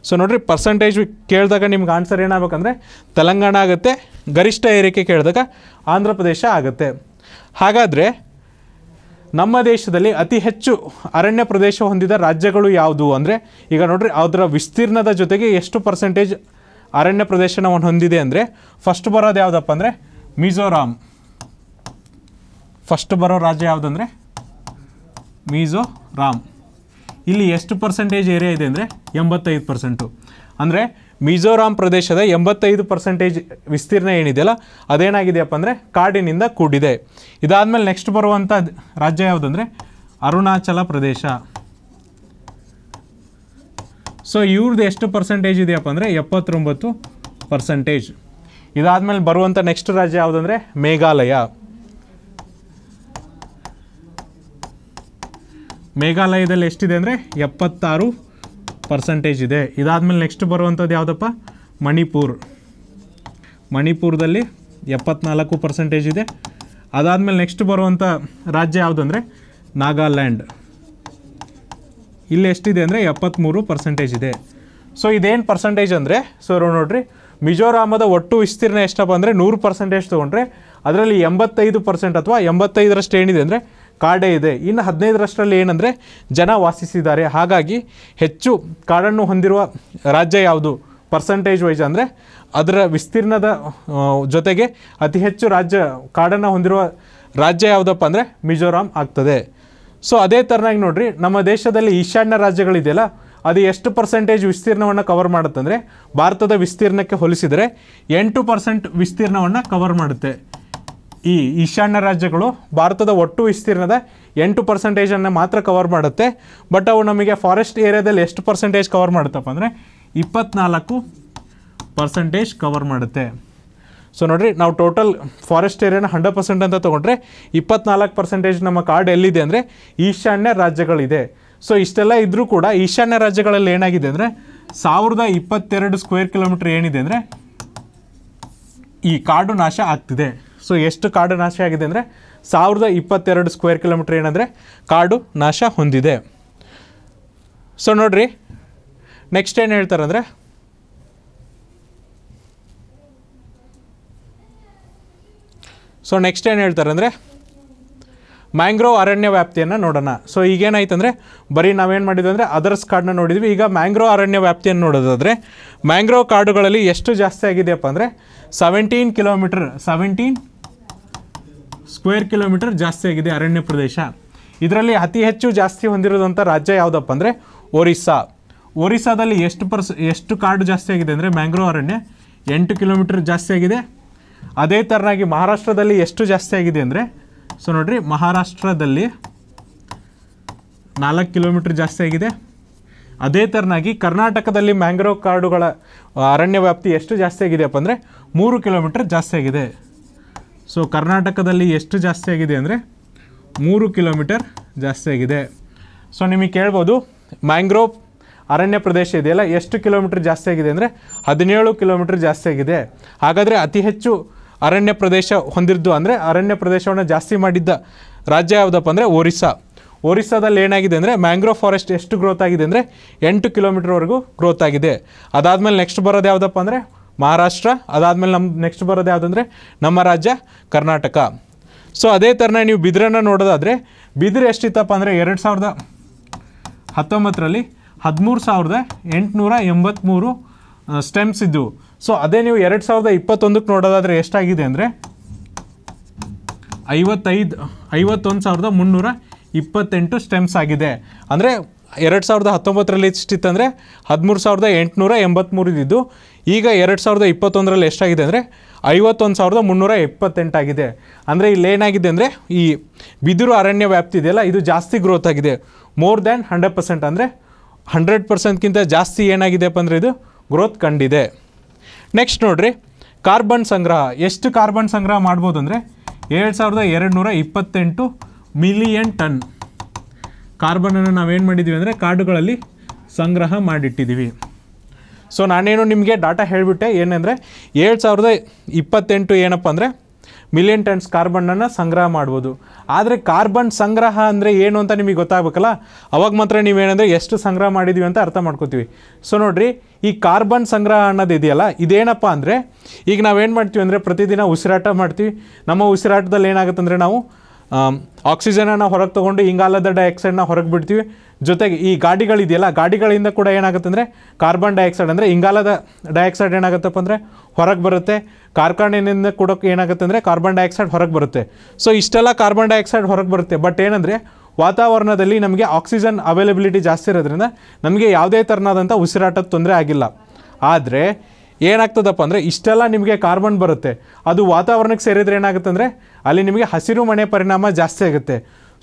ಸೊ ನೋಡ್ರಿ ಪರ್ಸೆಂಟೇಜ್ ಕೇಳಿದಾಗ ನಿಮ್ಗೆ ಆನ್ಸರ್ ಏನಾಗಬೇಕಂದ್ರೆ ತೆಲಂಗಾಣ ಆಗುತ್ತೆ ಗರಿಷ್ಠ ಏರಿಕೆ ಕೇಳಿದಾಗ ಆಂಧ್ರ ಪ್ರದೇಶ ಆಗುತ್ತೆ ಹಾಗಾದರೆ ನಮ್ಮ ದೇಶದಲ್ಲಿ ಅತಿ ಹೆಚ್ಚು ಅರಣ್ಯ ಪ್ರದೇಶ ಹೊಂದಿದ ರಾಜ್ಯಗಳು ಯಾವುದು ಅಂದರೆ ಈಗ ನೋಡ್ರಿ ಅದರ ವಿಸ್ತೀರ್ಣದ ಜೊತೆಗೆ ಎಷ್ಟು ಪರ್ಸೆಂಟೇಜ್ ಅರಣ್ಯ ಪ್ರದೇಶವನ್ನು ಹೊಂದಿದೆ ಅಂದರೆ ಫಸ್ಟ್ ಬರೋದು ಯಾವುದಪ್ಪ ಅಂದರೆ ಮಿಜೋರಾಮ್ ಫಸ್ಟ್ ಬರೋ ರಾಜ್ಯ ಯಾವುದಂದರೆ ಮಿಜೋರಾಮ್ ಇಲ್ಲಿ ಎಷ್ಟು ಪರ್ಸೆಂಟೇಜ್ ಏರಿಯಾ ಇದೆ ಅಂದರೆ ಎಂಬತ್ತೈದು ಪರ್ಸೆಂಟು ಅಂದರೆ ಮಿಜೋರಾಂ ಪ್ರದೇಶದ ಎಂಬತ್ತೈದು ಪರ್ಸೆಂಟೇಜ್ ವಿಸ್ತೀರ್ಣ ಏನಿದೆಯಲ್ಲ ಅದೇನಾಗಿದೆಯಪ್ಪ ಅಂದರೆ ಕಾಡಿನಿಂದ ಕೂಡಿದೆ ಇದಾದಮೇಲೆ ನೆಕ್ಸ್ಟ್ ಬರುವಂಥ ರಾಜ್ಯ ಯಾವುದಂದರೆ ಅರುಣಾಚಲ ಪ್ರದೇಶ ಸೊ ಇವ್ರದ್ದು ಎಷ್ಟು ಪರ್ಸೆಂಟೇಜ್ ಇದೆಯಪ್ಪ ಅಂದರೆ ಎಪ್ಪತ್ತೊಂಬತ್ತು ಪರ್ಸೆಂಟೇಜ್ ಇದಾದಮೇಲೆ ಬರುವಂಥ ನೆಕ್ಸ್ಟ್ ರಾಜ್ಯ ಯಾವುದಂದರೆ ಮೇಘಾಲಯ ಮೇಘಾಲಯದಲ್ಲಿ ಎಷ್ಟಿದೆ ಅಂದರೆ ಎಪ್ಪತ್ತಾರು ಪರ್ಸೆಂಟೇಜ್ ಇದೆ ಇದಾದಮೇಲೆ ನೆಕ್ಸ್ಟ್ ಬರುವಂಥದ್ದು ಯಾವುದಪ್ಪ ಮಣಿಪುರ್ ಮಣಿಪುರದಲ್ಲಿ ಎಪ್ಪತ್ನಾಲ್ಕು ಪರ್ಸೆಂಟೇಜ್ ಇದೆ ಅದಾದಮೇಲೆ ನೆಕ್ಸ್ಟ್ ಬರುವಂಥ ರಾಜ್ಯ ಯಾವುದಂದರೆ ನಾಗಾಲ್ಯಾಂಡ್ ಇಲ್ಲಿ ಎಷ್ಟಿದೆ ಅಂದರೆ ಎಪ್ಪತ್ತ್ಮೂರು ಪರ್ಸೆಂಟೇಜ್ ಇದೆ ಸೊ ಇದೇನು ಪರ್ಸೆಂಟೇಜ್ ಅಂದರೆ ಸೊ ನೋಡಿರಿ ಮಿಜೋರಾಮದ ಒಟ್ಟು ವಿಸ್ತೀರ್ಣ ಎಷ್ಟಪ್ಪ ಅಂದರೆ ನೂರು ಪರ್ಸೆಂಟೇಜ್ ತೊಗೊಂಡ್ರೆ ಅದರಲ್ಲಿ ಎಂಬತ್ತೈದು ಪರ್ಸೆಂಟ್ ಅಥವಾ ಎಂಬತ್ತೈದರಷ್ಟು ಏನಿದೆ ಅಂದರೆ ಕಾಡೇ ಇದೆ ಇನ್ನು ಹದಿನೈದರಷ್ಟರಲ್ಲಿ ಏನಂದರೆ ಜನ ವಾಸಿಸಿದ್ದಾರೆ ಹಾಗಾಗಿ ಹೆಚ್ಚು ಕಾಡನ್ನು ಹೊಂದಿರುವ ರಾಜ್ಯ ಯಾವುದು ಪರ್ಸಂಟೇಜ್ ವೈಸ್ ಅಂದರೆ ಅದರ ವಿಸ್ತೀರ್ಣದ ಜೊತೆಗೆ ಅತಿ ಹೆಚ್ಚು ರಾಜ್ಯ ಕಾಡನ್ನು ಹೊಂದಿರುವ ರಾಜ್ಯ ಯಾವುದಪ್ಪ ಅಂದರೆ ಮಿಜೋರಾಂ ಆಗ್ತದೆ ಸೊ ಅದೇ ಥರನಾಗಿ ನೋಡಿರಿ ನಮ್ಮ ದೇಶದಲ್ಲಿ ಈಶಾನ್ಯ ರಾಜ್ಯಗಳಿದೆಯಲ್ಲ ಅದು ಎಷ್ಟು ಪರ್ಸೆಂಟೇಜ್ ವಿಸ್ತೀರ್ಣವನ್ನು ಕವರ್ ಮಾಡುತ್ತಂದರೆ ಭಾರತದ ವಿಸ್ತೀರ್ಣಕ್ಕೆ ಹೋಲಿಸಿದರೆ ಎಂಟು ಪರ್ಸೆಂಟ್ ವಿಸ್ತೀರ್ಣವನ್ನು ಕವರ್ ಮಾಡುತ್ತೆ ಈ ಈಶಾನ್ಯ ರಾಜ್ಯಗಳು ಭಾರತದ ಒಟ್ಟು ವಿಸ್ತೀರ್ಣದ ಎಂಟು ಪರ್ಸೆಂಟೇಜನ್ನು ಮಾತ್ರ ಕವರ್ ಮಾಡುತ್ತೆ ಬಟ್ ಅವು ನಮಗೆ ಫಾರೆಸ್ಟ್ ಏರಿಯಾದಲ್ಲಿ ಎಷ್ಟು ಪರ್ಸೆಂಟೇಜ್ ಕವರ್ ಮಾಡುತ್ತಪ್ಪ ಅಂದರೆ ಇಪ್ಪತ್ನಾಲ್ಕು ಪರ್ಸೆಂಟೇಜ್ ಕವರ್ ಮಾಡುತ್ತೆ ಸೊ ನೋಡಿರಿ ನಾವು ಟೋಟಲ್ ಫಾರೆಸ್ಟ್ ಏರಿಯಾನ ಹಂಡ್ರೆಡ್ ಪರ್ಸೆಂಟ್ ಅಂತ ತೊಗೊಂಡ್ರೆ ಇಪ್ಪತ್ನಾಲ್ಕು ಪರ್ಸೆಂಟೇಜ್ ನಮ್ಮ ಕಾರ್ಡ್ ಎಲ್ಲಿದೆ ಅಂದರೆ ಈಶಾನ್ಯ ರಾಜ್ಯಗಳಿದೆ ಸೊ ಇಷ್ಟೆಲ್ಲ ಇದ್ದರೂ ಕೂಡ ಈಶಾನ್ಯ ರಾಜ್ಯಗಳಲ್ಲಿ ಏನಾಗಿದೆ ಅಂದರೆ ಸಾವಿರದ ಇಪ್ಪತ್ತೆರಡು ಸ್ಕ್ವೇರ್ ಕಿಲೋಮೀಟ್ರ್ ಏನಿದೆ ಅಂದರೆ ಈ ಕಾಡು ನಾಶ ಆಗ್ತಿದೆ ಸೊ ಎಷ್ಟು ಕಾಡು ನಾಶ ಆಗಿದೆ ಅಂದರೆ ಸಾವಿರದ ಇಪ್ಪತ್ತೆರಡು ಸ್ಕ್ವೇರ್ ಕಿಲೋಮೀಟರ್ ಏನಂದರೆ ಕಾಡು ನಾಶ ಹೊಂದಿದೆ ಸೊ ನೋಡಿರಿ ನೆಕ್ಸ್ಟ್ ಏನು ಹೇಳ್ತಾರಂದರೆ ಸೊ ನೆಕ್ಸ್ಟ್ ಏನು ಹೇಳ್ತಾರಂದರೆ ಮ್ಯಾಂಗ್ರೋವ್ ಅರಣ್ಯ ವ್ಯಾಪ್ತಿಯನ್ನು ನೋಡೋಣ ಸೊ ಈಗೇನಾಯ್ತಂದರೆ ಬರೀ ನಾವೇನು ಮಾಡಿದ್ವಿ ಅಂದರೆ ಅದರ್ಸ್ ಕಾಡನ್ನ ನೋಡಿದ್ವಿ ಈಗ ಮ್ಯಾಂಗ್ರೋವ್ ಅರಣ್ಯ ವ್ಯಾಪ್ತಿಯನ್ನು ನೋಡೋದಾದರೆ ಮ್ಯಾಂಗ್ರೋವ್ ಕಾಡುಗಳಲ್ಲಿ ಎಷ್ಟು ಜಾಸ್ತಿ ಆಗಿದೆಯಪ್ಪ ಅಂದರೆ seventeen kilometer seventeen square kilometer ಜಾಸ್ತಿ ಆಗಿದೆ ಅರಣ್ಯ ಪ್ರದೇಶ ಇದರಲ್ಲಿ ಅತಿ ಹೆಚ್ಚು ಜಾಸ್ತಿ ಹೊಂದಿರೋದಂಥ ರಾಜ್ಯ ಯಾವುದಪ್ಪ ಅಂದರೆ ಒರಿಸ್ಸಾ ಒರಿಸ್ಸಾದಲ್ಲಿ ಎಷ್ಟು ಪರ್ಸ್ ಎಷ್ಟು ಕಾಡು ಜಾಸ್ತಿ ಆಗಿದೆ ಅಂದರೆ ಮ್ಯಾಂಗ್ರೋವ್ ಅರಣ್ಯ ಎಂಟು ಕಿಲೋಮೀಟರ್ ಜಾಸ್ತಿ ಆಗಿದೆ ಅದೇ ಥರನಾಗಿ ಮಹಾರಾಷ್ಟ್ರದಲ್ಲಿ ಎಷ್ಟು ಜಾಸ್ತಿ ಆಗಿದೆ ಅಂದರೆ ಸೊ ನೋಡಿರಿ ಮಹಾರಾಷ್ಟ್ರದಲ್ಲಿ ನಾಲ್ಕು ಕಿಲೋಮೀಟ್ರ್ ಜಾಸ್ತಿ ಆಗಿದೆ ಅದೇ ಥರನಾಗಿ ಕರ್ನಾಟಕದಲ್ಲಿ ಮ್ಯಾಂಗ್ರೋವ್ ಕಾಡುಗಳ ಅರಣ್ಯ ವ್ಯಾಪ್ತಿ ಎಷ್ಟು ಜಾಸ್ತಿ ಆಗಿದೆಯಪ್ಪ ಅಂದರೆ ಮೂರು ಕಿಲೋಮೀಟ್ರ್ ಜಾಸ್ತಿ ಆಗಿದೆ ಸೊ ಕರ್ನಾಟಕದಲ್ಲಿ ಎಷ್ಟು ಜಾಸ್ತಿ ಆಗಿದೆ ಅಂದರೆ ಮೂರು ಕಿಲೋಮೀಟರ್ ಜಾಸ್ತಿ ಆಗಿದೆ ಸೊ ನಿಮಗೆ ಕೇಳ್ಬೋದು ಮ್ಯಾಂಗ್ರೋವ್ ಅರಣ್ಯ ಪ್ರದೇಶ ಇದೆಯಲ್ಲ ಎಷ್ಟು ಕಿಲೋಮೀಟರ್ ಜಾಸ್ತಿ ಆಗಿದೆ ಅಂದರೆ ಹದಿನೇಳು ಕಿಲೋಮೀಟರ್ ಜಾಸ್ತಿ ಆಗಿದೆ ಹಾಗಾದರೆ ಅತಿ ಹೆಚ್ಚು ಅರಣ್ಯ ಪ್ರದೇಶ ಹೊಂದಿದ್ದು ಅಂದರೆ ಅರಣ್ಯ ಪ್ರದೇಶವನ್ನು ಜಾಸ್ತಿ ಮಾಡಿದ್ದ ರಾಜ್ಯ ಯಾವುದಪ್ಪ ಅಂದರೆ ಒರಿಸ್ಸಾ ಒರಿಸ್ಸಾದಲ್ಲಿ ಏನಾಗಿದೆ ಅಂದರೆ ಮ್ಯಾಂಗ್ರೋ ಫಾರೆಸ್ಟ್ ಎಷ್ಟು ಗ್ರೋತ್ ಆಗಿದೆ ಅಂದರೆ ಎಂಟು ಕಿಲೋಮೀಟರ್ವರೆಗೂ ಗ್ರೋತ್ ಆಗಿದೆ ಅದಾದಮೇಲೆ ನೆಕ್ಸ್ಟ್ ಬರೋದು ಯಾವುದಪ್ಪ ಅಂದರೆ ಮಹಾರಾಷ್ಟ್ರ ಅದಾದಮೇಲೆ ನಮ್ಮ ನೆಕ್ಸ್ಟ್ ಬರೋದು ಯಾವುದಂದ್ರೆ ನಮ್ಮ ರಾಜ್ಯ ಕರ್ನಾಟಕ ಸೊ ಅದೇ ಥರನೇ ನೀವು ಬಿದಿರನ್ನು ನೋಡೋದಾದರೆ ಬಿದಿರು ಎಷ್ಟಿತ್ತಪ್ಪ ಅಂದರೆ ಎರಡು ಸಾವಿರದ ಹತ್ತೊಂಬತ್ತರಲ್ಲಿ ಹದಿಮೂರು ಸಾವಿರದ ಎಂಟುನೂರ ಎಂಬತ್ತ್ಮೂರು ಸ್ಟೆಮ್ಸ್ ಇದ್ದವು ಸೊ ಅದೇ ನೀವು ಎರಡು ಸಾವಿರದ ಇಪ್ಪತ್ತೊಂದಕ್ಕೆ ನೋಡೋದಾದರೆ ಎಷ್ಟಾಗಿದೆ ಅಂದರೆ ಐವತ್ತೈದು ಐವತ್ತೊಂದು ಸಾವಿರದ ಮುನ್ನೂರ ಇಪ್ಪತ್ತೆಂಟು ಸ್ಟೆಮ್ಸ್ ಆಗಿದೆ ಅಂದರೆ ಎರಡು ಸಾವಿರದ ಹತ್ತೊಂಬತ್ತರಲ್ಲಿ ಎಷ್ಟಿತ್ತಂದರೆ ಹದಿಮೂರು ಸಾವಿರದ ಎಂಟುನೂರ ಎಂಬತ್ತ್ಮೂರು ಈಗ ಎರಡು ಸಾವಿರದ ಇಪ್ಪತ್ತೊಂದರಲ್ಲಿ ಎಷ್ಟಾಗಿದೆ ಅಂದರೆ ಐವತ್ತೊಂದು ಸಾವಿರದ ಮುನ್ನೂರ ಎಪ್ಪತ್ತೆಂಟಾಗಿದೆ ಅಂದರೆ ಇಲ್ಲಿ ಏನಾಗಿದೆ ಅಂದರೆ ಈ ಬಿದಿರು ಅರಣ್ಯ ವ್ಯಾಪ್ತಿ ಇದೆಯಲ್ಲ ಇದು ಜಾಸ್ತಿ ಗ್ರೋತ್ ಆಗಿದೆ ಮೋರ್ ದ್ಯಾನ್ ಹಂಡ್ರೆಡ್ ಪರ್ಸೆಂಟ್ ಅಂದರೆ ಹಂಡ್ರೆಡ್ ಪರ್ಸೆಂಟ್ಗಿಂತ ಜಾಸ್ತಿ ಏನಾಗಿದೆಪ್ಪ ಅಂದರೆ ಇದು ಗ್ರೋತ್ ಕಂಡಿದೆ ನೆಕ್ಸ್ಟ್ ನೋಡಿರಿ ಕಾರ್ಬನ್ ಸಂಗ್ರಹ ಎಷ್ಟು ಕಾರ್ಬನ್ ಸಂಗ್ರಹ ಮಾಡ್ಬೋದು ಅಂದರೆ ಏಳು ಸಾವಿರದ ಎರಡು ನೂರ ಇಪ್ಪತ್ತೆಂಟು ಮಿಲಿಯನ್ ಟನ್ ಕಾರ್ಬನನ್ನು ನಾವೇನು ಮಾಡಿದ್ದೀವಿ ಅಂದರೆ ಕಾಡುಗಳಲ್ಲಿ ಸಂಗ್ರಹ ಮಾಡಿಟ್ಟಿದ್ದೀವಿ ಸೊ ನಾನೇನು ನಿಮಗೆ ಡಾಟಾ ಹೇಳಿಬಿಟ್ಟೆ ಏನಂದರೆ ಏಳು ಸಾವಿರದ ಇಪ್ಪತ್ತೆಂಟು ಏನಪ್ಪ ಅಂದರೆ ಮಿಲಿಯನ್ ಟನ್ಸ್ ಕಾರ್ಬನನ್ನು ಸಂಗ್ರಹ ಮಾಡ್ಬೋದು ಆದರೆ ಕಾರ್ಬನ್ ಸಂಗ್ರಹ ಅಂದರೆ ಏನು ಅಂತ ನಿಮಗೆ ಗೊತ್ತಾಗಬೇಕಲ್ಲ ಅವಾಗ ಮಾತ್ರ ನೀವೇನಂದರೆ ಎಷ್ಟು ಸಂಗ್ರಹ ಮಾಡಿದ್ದೀವಿ ಅಂತ ಅರ್ಥ ಮಾಡ್ಕೋತೀವಿ ಸೊ ನೋಡಿರಿ ಈ ಕಾರ್ಬನ್ ಸಂಗ್ರಹ ಅನ್ನೋದು ಇದೆಯಲ್ಲ ಇದೇನಪ್ಪ ಅಂದರೆ ಈಗ ನಾವೇನು ಮಾಡ್ತೀವಿ ಅಂದರೆ ಪ್ರತಿದಿನ ಉಸಿರಾಟ ಮಾಡ್ತೀವಿ ನಮ್ಮ ಉಸಿರಾಟದಲ್ಲಿ ಏನಾಗುತ್ತೆ ಅಂದರೆ ನಾವು ಆಕ್ಸಿಜನನ್ನು ಹೊರಗೆ ತೊಗೊಂಡು ಇಂಗಾಲದ ಡೈಆಕ್ಸೈಡ್ನ ಹೊರಗೆ ಬಿಡ್ತೀವಿ ಜೊತೆಗೆ ಈ ಗಾಡಿಗಳಿದೆಯಲ್ಲ ಗಾಡಿಗಳಿಂದ ಕೂಡ ಏನಾಗುತ್ತೆ ಅಂದರೆ ಕಾರ್ಬನ್ ಡೈಆಕ್ಸೈಡ್ ಅಂದರೆ ಇಂಗಾಲದ ಡೈಆಕ್ಸೈಡ್ ಏನಾಗುತ್ತಪ್ಪ ಅಂದರೆ ಹೊರಗೆ ಬರುತ್ತೆ ಕಾರ್ಖಾನೆಯಿಂದ ಕೂಡ ಏನಾಗುತ್ತೆ ಅಂದರೆ ಕಾರ್ಬನ್ ಡೈಆಕ್ಸೈಡ್ ಹೊರಗೆ ಬರುತ್ತೆ ಸೊ ಇಷ್ಟೆಲ್ಲ ಕಾರ್ಬನ್ ಡೈಆಕ್ಸೈಡ್ ಹೊರಗೆ ಬರುತ್ತೆ ಬಟ್ ಏನಂದರೆ ವಾತಾವರಣದಲ್ಲಿ ನಮಗೆ ಆಕ್ಸಿಜನ್ ಅವೈಲಬಿಲಿಟಿ ಜಾಸ್ತಿ ಇರೋದ್ರಿಂದ ನಮಗೆ ಯಾವುದೇ ಥರನಾದಂಥ ಉಸಿರಾಟದ ತೊಂದರೆ ಆಗಿಲ್ಲ ಆದರೆ ಏನಾಗ್ತದಪ್ಪ ಅಂದರೆ ಇಷ್ಟೆಲ್ಲ ನಿಮಗೆ ಕಾರ್ಬನ್ ಬರುತ್ತೆ ಅದು ವಾತಾವರಣಕ್ಕೆ ಸೇರಿದ್ರೆ ಏನಾಗುತ್ತೆ ಅಂದರೆ ಅಲ್ಲಿ ನಿಮಗೆ ಹಸಿರು ಮನೆ ಪರಿಣಾಮ ಜಾಸ್ತಿ ಆಗುತ್ತೆ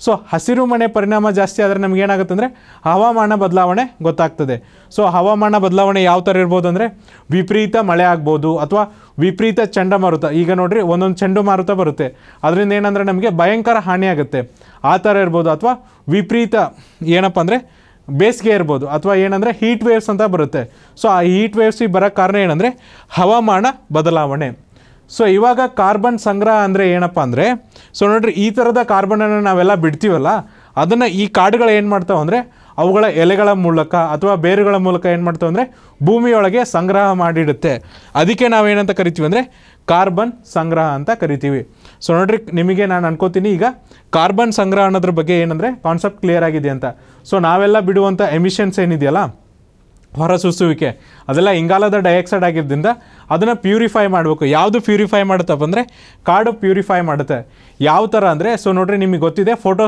ಸೊ ಹಸಿರು ಮನೆ ಪರಿಣಾಮ ಜಾಸ್ತಿ ಆದರೆ ನಮ್ಗೆ ಏನಾಗುತ್ತೆ ಅಂದರೆ ಹವಾಮಾನ ಬದಲಾವಣೆ ಗೊತ್ತಾಗ್ತದೆ ಸೊ ಹವಾಮಾನ ಬದಲಾವಣೆ ಯಾವ ಥರ ಇರ್ಬೋದು ಅಂದರೆ ವಿಪರೀತ ಮಳೆ ಆಗ್ಬೋದು ಅಥವಾ ವಿಪರೀತ ಚಂಡಮಾರುತ ಈಗ ನೋಡಿರಿ ಒಂದೊಂದು ಚಂಡಮಾರುತ ಬರುತ್ತೆ ಅದರಿಂದ ಏನಂದರೆ ನಮಗೆ ಭಯಂಕರ ಹಾನಿಯಾಗುತ್ತೆ ಆ ಥರ ಇರ್ಬೋದು ಅಥವಾ ವಿಪರೀತ ಏನಪ್ಪ ಅಂದರೆ ಬೇಸಿಗೆ ಇರ್ಬೋದು ಅಥವಾ ಏನಂದರೆ ಹೀಟ್ ವೇವ್ಸ್ ಅಂತ ಬರುತ್ತೆ ಸೊ ಆ ಹೀಟ್ ವೇವ್ಸಿಗೆ ಬರೋಕ್ಕೆ ಕಾರಣ ಏನಂದರೆ ಹವಾಮಾನ ಬದಲಾವಣೆ ಸೊ ಇವಾಗ ಕಾರ್ಬನ್ ಸಂಗ್ರಹ ಅಂದರೆ ಏನಪ್ಪ ಅಂದರೆ ಸೊ ನೋಡ್ರಿ ಈ ಥರದ ಕಾರ್ಬನನ್ನು ನಾವೆಲ್ಲ ಬಿಡ್ತೀವಲ್ಲ ಅದನ್ನು ಈ ಕಾಡುಗಳು ಏನು ಮಾಡ್ತಾವೆ ಅಂದರೆ ಅವುಗಳ ಎಲೆಗಳ ಮೂಲಕ ಅಥವಾ ಬೇರುಗಳ ಮೂಲಕ ಏನು ಮಾಡ್ತಾವೆ ಅಂದರೆ ಭೂಮಿಯೊಳಗೆ ಸಂಗ್ರಹ ಮಾಡಿಡುತ್ತೆ ಅದಕ್ಕೆ ನಾವೇನಂತ ಕರಿತೀವಿ ಅಂದರೆ ಕಾರ್ಬನ್ ಸಂಗ್ರಹ ಅಂತ ಕರಿತೀವಿ ಸೊ ನೋಡ್ರಿ ನಿಮಗೆ ನಾನು ಅನ್ಕೋತೀನಿ ಈಗ ಕಾರ್ಬನ್ ಸಂಗ್ರಹ ಅನ್ನೋದ್ರ ಬಗ್ಗೆ ಏನಂದರೆ ಕಾನ್ಸೆಪ್ಟ್ ಕ್ಲಿಯರ್ ಆಗಿದೆ ಅಂತ ಸೊ ನಾವೆಲ್ಲ ಬಿಡುವಂಥ ಎಮಿಷನ್ಸ್ ಏನಿದೆಯಲ್ಲ ಹೊರಸೂಸುವಿಕೆ ಅದೆಲ್ಲ ಇಂಗಾಲದ ಡೈಆಕ್ಸೈಡ್ ಆಗಿದ್ದರಿಂದ ಅದನ್ನು ಪ್ಯೂರಿಫೈ ಮಾಡಬೇಕು ಯಾವುದು ಪ್ಯೂರಿಫೈ ಮಾಡುತ್ತಪ್ಪ ಅಂದರೆ ಕಾಡು ಪ್ಯೂರಿಫೈ ಮಾಡುತ್ತೆ ಯಾವ ಥರ ಅಂದರೆ ಸೊ ನೋಡ್ರಿ ನಿಮಗೆ ಗೊತ್ತಿದೆ ಫೋಟೋ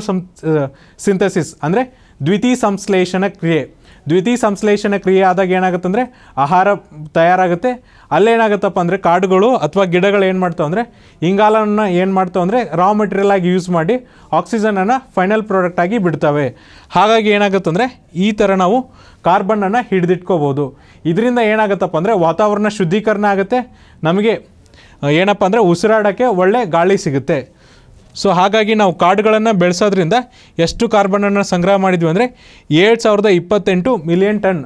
ಸಿಂಥಸಿಸ್ ಅಂದರೆ ದ್ವಿತೀಯ ಸಂಶ್ಲೇಷಣ ಕ್ರಿಯೆ ದ್ವಿತೀಯ ಸಂಶ್ಲೇಷಣ ಕ್ರಿಯೆ ಆದಾಗ ಅಂದರೆ ಆಹಾರ ತಯಾರಾಗುತ್ತೆ ಅಲ್ಲೇನಾಗುತ್ತಪ್ಪ ಅಂದರೆ ಕಾಡುಗಳು ಅಥವಾ ಗಿಡಗಳು ಏನು ಮಾಡ್ತಾವೆ ಅಂದರೆ ಇಂಗಾಲವನ್ನು ಏನು ಮಾಡ್ತಾವೆ ಅಂದರೆ ರಾ ಮೆಟೀರಿಯಲ್ ಆಗಿ ಯೂಸ್ ಮಾಡಿ ಆಕ್ಸಿಜನನ್ನು ಫೈನಲ್ ಪ್ರಾಡಕ್ಟ್ ಆಗಿ ಬಿಡ್ತವೆ ಹಾಗಾಗಿ ಏನಾಗುತ್ತೆ ಅಂದರೆ ಈ ಥರ ನಾವು ಕಾರ್ಬನನ್ನು ಹಿಡಿದಿಟ್ಕೋಬೋದು ಇದರಿಂದ ಏನಾಗುತ್ತಪ್ಪ ಅಂದರೆ ವಾತಾವರಣ ಶುದ್ಧೀಕರಣ ಆಗುತ್ತೆ ನಮಗೆ ಏನಪ್ಪ ಅಂದರೆ ಉಸಿರಾಡೋಕ್ಕೆ ಒಳ್ಳೆ ಗಾಳಿ ಸಿಗುತ್ತೆ ಸೊ ಹಾಗಾಗಿ ನಾವು ಕಾಡುಗಳನ್ನು ಬೆಳೆಸೋದ್ರಿಂದ ಎಷ್ಟು ಕಾರ್ಬನನ್ನು ಸಂಗ್ರಹ ಮಾಡಿದ್ವಿ ಅಂದರೆ ಏಳು ಸಾವಿರದ ಇಪ್ಪತ್ತೆಂಟು ಮಿಲಿಯನ್ ಟನ್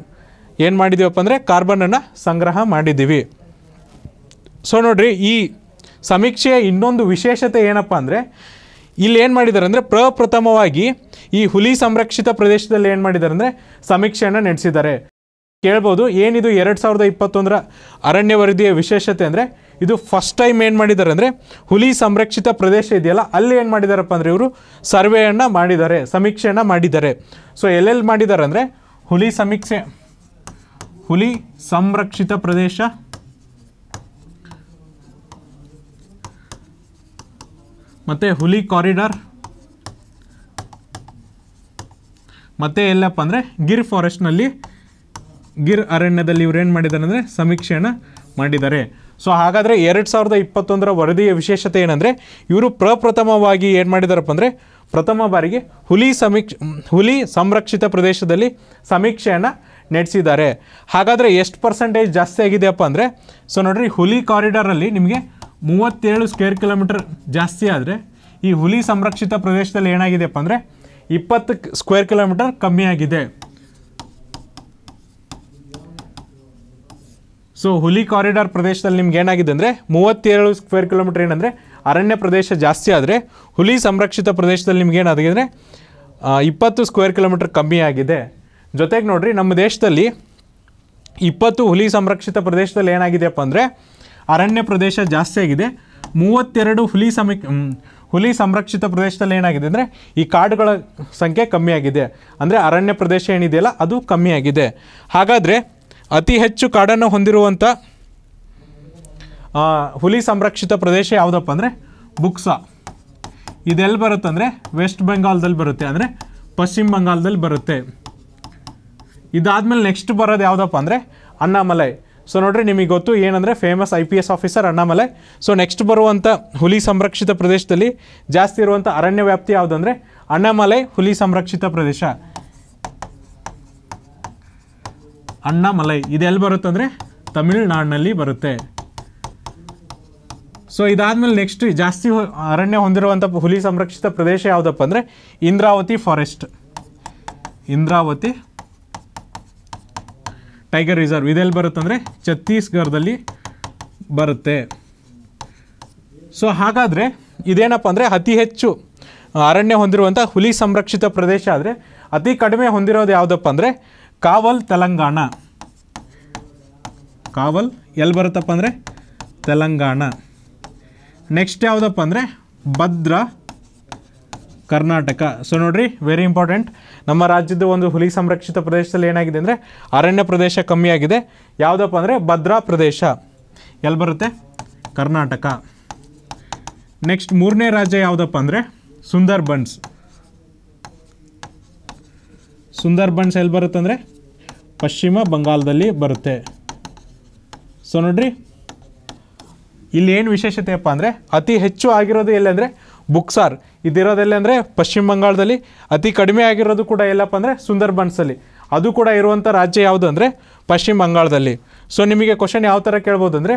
ಏನು ಮಾಡಿದ್ದೀವಪ್ಪ ಅಂದರೆ ಕಾರ್ಬನನ್ನು ಸಂಗ್ರಹ ಮಾಡಿದ್ದೀವಿ ಸೊ ನೋಡಿರಿ ಈ ಸಮೀಕ್ಷೆಯ ಇನ್ನೊಂದು ವಿಶೇಷತೆ ಏನಪ್ಪ ಅಂದರೆ ಇಲ್ಲಿ ಏನು ಮಾಡಿದ್ದಾರೆ ಅಂದರೆ ಪ್ರಪ್ರಥಮವಾಗಿ ಈ ಹುಲಿ ಸಂರಕ್ಷಿತ ಪ್ರದೇಶದಲ್ಲಿ ಏನು ಮಾಡಿದ್ದಾರೆ ಅಂದರೆ ಸಮೀಕ್ಷೆಯನ್ನು ನಡೆಸಿದ್ದಾರೆ ಕೇಳ್ಬೋದು ಏನಿದು ಎರಡು ಸಾವಿರದ ಇಪ್ಪತ್ತೊಂದರ ಅರಣ್ಯ ವರದಿಯ ವಿಶೇಷತೆ ಅಂದರೆ ಇದು ಫಸ್ಟ್ ಟೈಮ್ ಏನು ಮಾಡಿದ್ದಾರೆ ಅಂದರೆ ಹುಲಿ ಸಂರಕ್ಷಿತ ಪ್ರದೇಶ ಇದೆಯಲ್ಲ ಅಲ್ಲಿ ಏನು ಮಾಡಿದಾರಪ್ಪ ಅಂದರೆ ಇವರು ಸರ್ವೆಯನ್ನು ಮಾಡಿದ್ದಾರೆ ಸಮೀಕ್ಷೆಯನ್ನು ಮಾಡಿದ್ದಾರೆ ಸೊ ಎಲ್ಲೆಲ್ಲಿ ಮಾಡಿದ್ದಾರೆ ಅಂದರೆ ಹುಲಿ ಸಮೀಕ್ಷೆ ಹುಲಿ ಸಂರಕ್ಷಿತ ಪ್ರದೇಶ ಮತ್ತು ಹುಲಿ ಕಾರಿಡಾರ್ ಮತ್ತು ಎಲ್ಲಪ್ಪ ಅಂದರೆ ಗಿರ್ ಫಾರೆಸ್ಟ್ನಲ್ಲಿ ಗಿರ್ ಅರಣ್ಯದಲ್ಲಿ ಇವರು ಏನು ಮಾಡಿದ್ದಾರೆ ಅಂದರೆ ಸಮೀಕ್ಷೆಯನ್ನು ಮಾಡಿದ್ದಾರೆ ಸೊ ಹಾಗಾದರೆ ಎರಡು ಸಾವಿರದ ಇಪ್ಪತ್ತೊಂದರ ವರದಿಯ ವಿಶೇಷತೆ ಏನಂದರೆ ಇವರು ಪ್ರಪ್ರಥಮವಾಗಿ ಏನು ಮಾಡಿದಾರಪ್ಪ ಅಂದರೆ ಪ್ರಥಮ ಬಾರಿಗೆ ಹುಲಿ ಸಮೀಕ್ಷ ಹುಲಿ ಸಂರಕ್ಷಿತ ಪ್ರದೇಶದಲ್ಲಿ ಸಮೀಕ್ಷೆಯನ್ನು ನಡೆಸಿದ್ದಾರೆ ಹಾಗಾದರೆ ಎಷ್ಟು ಪರ್ಸೆಂಟೇಜ್ ಜಾಸ್ತಿ ಆಗಿದೆಯಪ್ಪ ಅಂದರೆ ಸೊ ನೋಡಿರಿ ಹುಲಿ ಕಾರಿಡಾರಲ್ಲಿ ನಿಮಗೆ ಮೂವತ್ತೇಳು ಸ್ಕ್ವೇರ್ ಕಿಲೋಮೀಟರ್ ಜಾಸ್ತಿ ಆದರೆ ಈ ಹುಲಿ ಸಂರಕ್ಷಿತ ಪ್ರದೇಶದಲ್ಲಿ ಏನಾಗಿದೆಯಪ್ಪ ಅಂದರೆ ಇಪ್ಪತ್ತು ಸ್ಕ್ವೇರ್ ಕಿಲೋಮೀಟರ್ ಕಮ್ಮಿಯಾಗಿದೆ ಸೊ ಹುಲಿ ಕಾರಿಡಾರ್ ಪ್ರದೇಶದಲ್ಲಿ ನಿಮ್ಗೆ ಏನಾಗಿದೆ ಅಂದರೆ ಮೂವತ್ತೇಳು ಸ್ಕ್ವೇರ್ ಕಿಲೋಮೀಟರ್ ಏನಂದರೆ ಅರಣ್ಯ ಪ್ರದೇಶ ಜಾಸ್ತಿ ಆದರೆ ಹುಲಿ ಸಂರಕ್ಷಿತ ಪ್ರದೇಶದಲ್ಲಿ ನಿಮ್ಗೆ ಏನಾಗಿದೆ ಅಂದರೆ ಇಪ್ಪತ್ತು ಸ್ಕ್ವೇರ್ ಕಿಲೋಮೀಟರ್ ಕಮ್ಮಿ ಆಗಿದೆ ಜೊತೆಗೆ ನೋಡಿರಿ ನಮ್ಮ ದೇಶದಲ್ಲಿ ಇಪ್ಪತ್ತು ಹುಲಿ ಸಂರಕ್ಷಿತ ಪ್ರದೇಶದಲ್ಲಿ ಏನಾಗಿದೆಯಪ್ಪ ಅಂದರೆ ಅರಣ್ಯ ಪ್ರದೇಶ ಜಾಸ್ತಿ ಆಗಿದೆ ಮೂವತ್ತೆರಡು ಹುಲಿ ಸಮಿ ಹುಲಿ ಸಂರಕ್ಷಿತ ಪ್ರದೇಶದಲ್ಲಿ ಏನಾಗಿದೆ ಅಂದರೆ ಈ ಕಾಡುಗಳ ಸಂಖ್ಯೆ ಕಮ್ಮಿಯಾಗಿದೆ ಅಂದರೆ ಅರಣ್ಯ ಪ್ರದೇಶ ಏನಿದೆಯಲ್ಲ ಅದು ಕಮ್ಮಿಯಾಗಿದೆ ಹಾಗಾದರೆ ಅತಿ ಹೆಚ್ಚು ಕಾಡನ್ನು ಹೊಂದಿರುವಂಥ ಹುಲಿ ಸಂರಕ್ಷಿತ ಪ್ರದೇಶ ಯಾವುದಪ್ಪ ಅಂದರೆ ಬುಕ್ಸಾ ಇದೆಲ್ಲಿ ಬರುತ್ತೆ ಅಂದರೆ ವೆಸ್ಟ್ ಬೆಂಗಾಲ್ದಲ್ಲಿ ಬರುತ್ತೆ ಅಂದರೆ ಪಶ್ಚಿಮ ಬಂಗಾಲ್ದಲ್ಲಿ ಬರುತ್ತೆ ಇದಾದಮೇಲೆ ನೆಕ್ಸ್ಟ್ ಬರೋದು ಯಾವುದಪ್ಪ ಅಂದರೆ ಅಣ್ಣಾಮಲೈ ಸೊ ನೋಡ್ರಿ ನಿಮಗೆ ಗೊತ್ತು ಏನಂದರೆ famous I P S officer Annamalai so next ಬರುವಂಥ ಹುಲಿ ಸಂರಕ್ಷಿತ ಪ್ರದೇಶದಲ್ಲಿ ಜಾಸ್ತಿ ಇರುವಂಥ ಅರಣ್ಯ ವ್ಯಾಪ್ತಿ ಯಾವುದಂದರೆ ಅಣ್ಣಾಮಲೈ ಹುಲಿ ಸಂರಕ್ಷಿತ ಪ್ರದೇಶ ಅಣ್ಣಾಮಲೈ ಇದೆಲ್ಲಿ ಬರುತ್ತೆ ಅಂದರೆ ತಮಿಳ್ನಾಡಿನಲ್ಲಿ ಬರುತ್ತೆ ಸೊ ಇದಾದಮೇಲೆ ನೆಕ್ಸ್ಟ್ ಜಾಸ್ತಿ ಅರಣ್ಯ ಹೊಂದಿರುವಂಥ ಹುಲಿ ಸಂರಕ್ಷಿತ ಪ್ರದೇಶ ಯಾವುದಪ್ಪ ಅಂದರೆ Indravati forest Indravati tiger reserve ಇದೆಲ್ಲಿ ಅಂದರೆ ಛತ್ತೀಸ್ಗಢದಲ್ಲಿ ಬರುತ್ತೆ ಸೊ ಹಾಗಾದರೆ ಇದೇನಪ್ಪ ಅಂದರೆ ಅತಿ ಹೆಚ್ಚು ಅರಣ್ಯ ಹೊಂದಿರುವಂಥ ಹುಲಿ ಸಂರಕ್ಷಿತ ಪ್ರದೇಶ ಆದರೆ ಅತಿ ಕಡಿಮೆ ಹೊಂದಿರೋದು ಯಾವುದಪ್ಪ ಅಂದರೆ ಕಾವಲ್ ತೆಲಂಗಾಣ ಕಾವಲ್ ಎಲ್ಲಿ ಬರುತ್ತಪ್ಪ ಅಂದರೆ ತೆಲಂಗಾಣ ನೆಕ್ಸ್ಟ್ ಯಾವುದಪ್ಪ ಅಂದರೆ ಭದ್ರ ಕರ್ನಾಟಕ ಸೊ ನೋಡಿರಿ ವೆರಿ ಇಂಪಾರ್ಟೆಂಟ್ ನಮ್ಮ ರಾಜ್ಯದ ಒಂದು ಹುಲಿ ಸಂರಕ್ಷಿತ ಪ್ರದೇಶದಲ್ಲಿ ಏನಾಗಿದೆ ಅಂದರೆ ಅರಣ್ಯ ಪ್ರದೇಶ ಕಮ್ಮಿಯಾಗಿದೆ ಯಾವುದಪ್ಪ ಅಂದರೆ ಭದ್ರಾ ಪ್ರದೇಶ ಎಲ್ಲಿ ಬರುತ್ತೆ ಕರ್ನಾಟಕ ನೆಕ್ಸ್ಟ್ ಮೂರನೇ ರಾಜ್ಯ ಯಾವುದಪ್ಪ ಅಂದರೆ ಸುಂದರ್ಬನ್ಸ್ ಸುಂದರ್ ಬಂಡ್ಸ್ ಎಲ್ಲಿ ಬರುತ್ತೆ ಅಂದರೆ ಪಶ್ಚಿಮ ಬಂಗಾಲದಲ್ಲಿ ಬರುತ್ತೆ ಸೊ ನೋಡ್ರಿ ಇಲ್ಲಿ ಏನು ವಿಶೇಷತೆ ಅಪ್ಪ ಅಂದರೆ ಅತಿ ಹೆಚ್ಚು ಆಗಿರೋದು ಅಂದರೆ ಬುಕ್ಸಾರ್ ಇದಿರೋದೆಲ್ಲ ಅಂದರೆ ಪಶ್ಚಿಮ ಬಂಗಾಳದಲ್ಲಿ ಅತಿ ಕಡಿಮೆ ಆಗಿರೋದು ಕೂಡ ಎಲ್ಲಪ್ಪ ಅಂದರೆ ಸುಂದರ್ ಬನ್ಸಲ್ಲಿ ಅದು ಕೂಡ ಇರುವಂಥ ರಾಜ್ಯ ಯಾವುದು ಅಂದರೆ ಪಶ್ಚಿಮ ಬಂಗಾಳದಲ್ಲಿ ಸೊ ನಿಮಗೆ ಕ್ವಶನ್ ಯಾವ ಥರ ಕೇಳ್ಬೋದು ಅಂದರೆ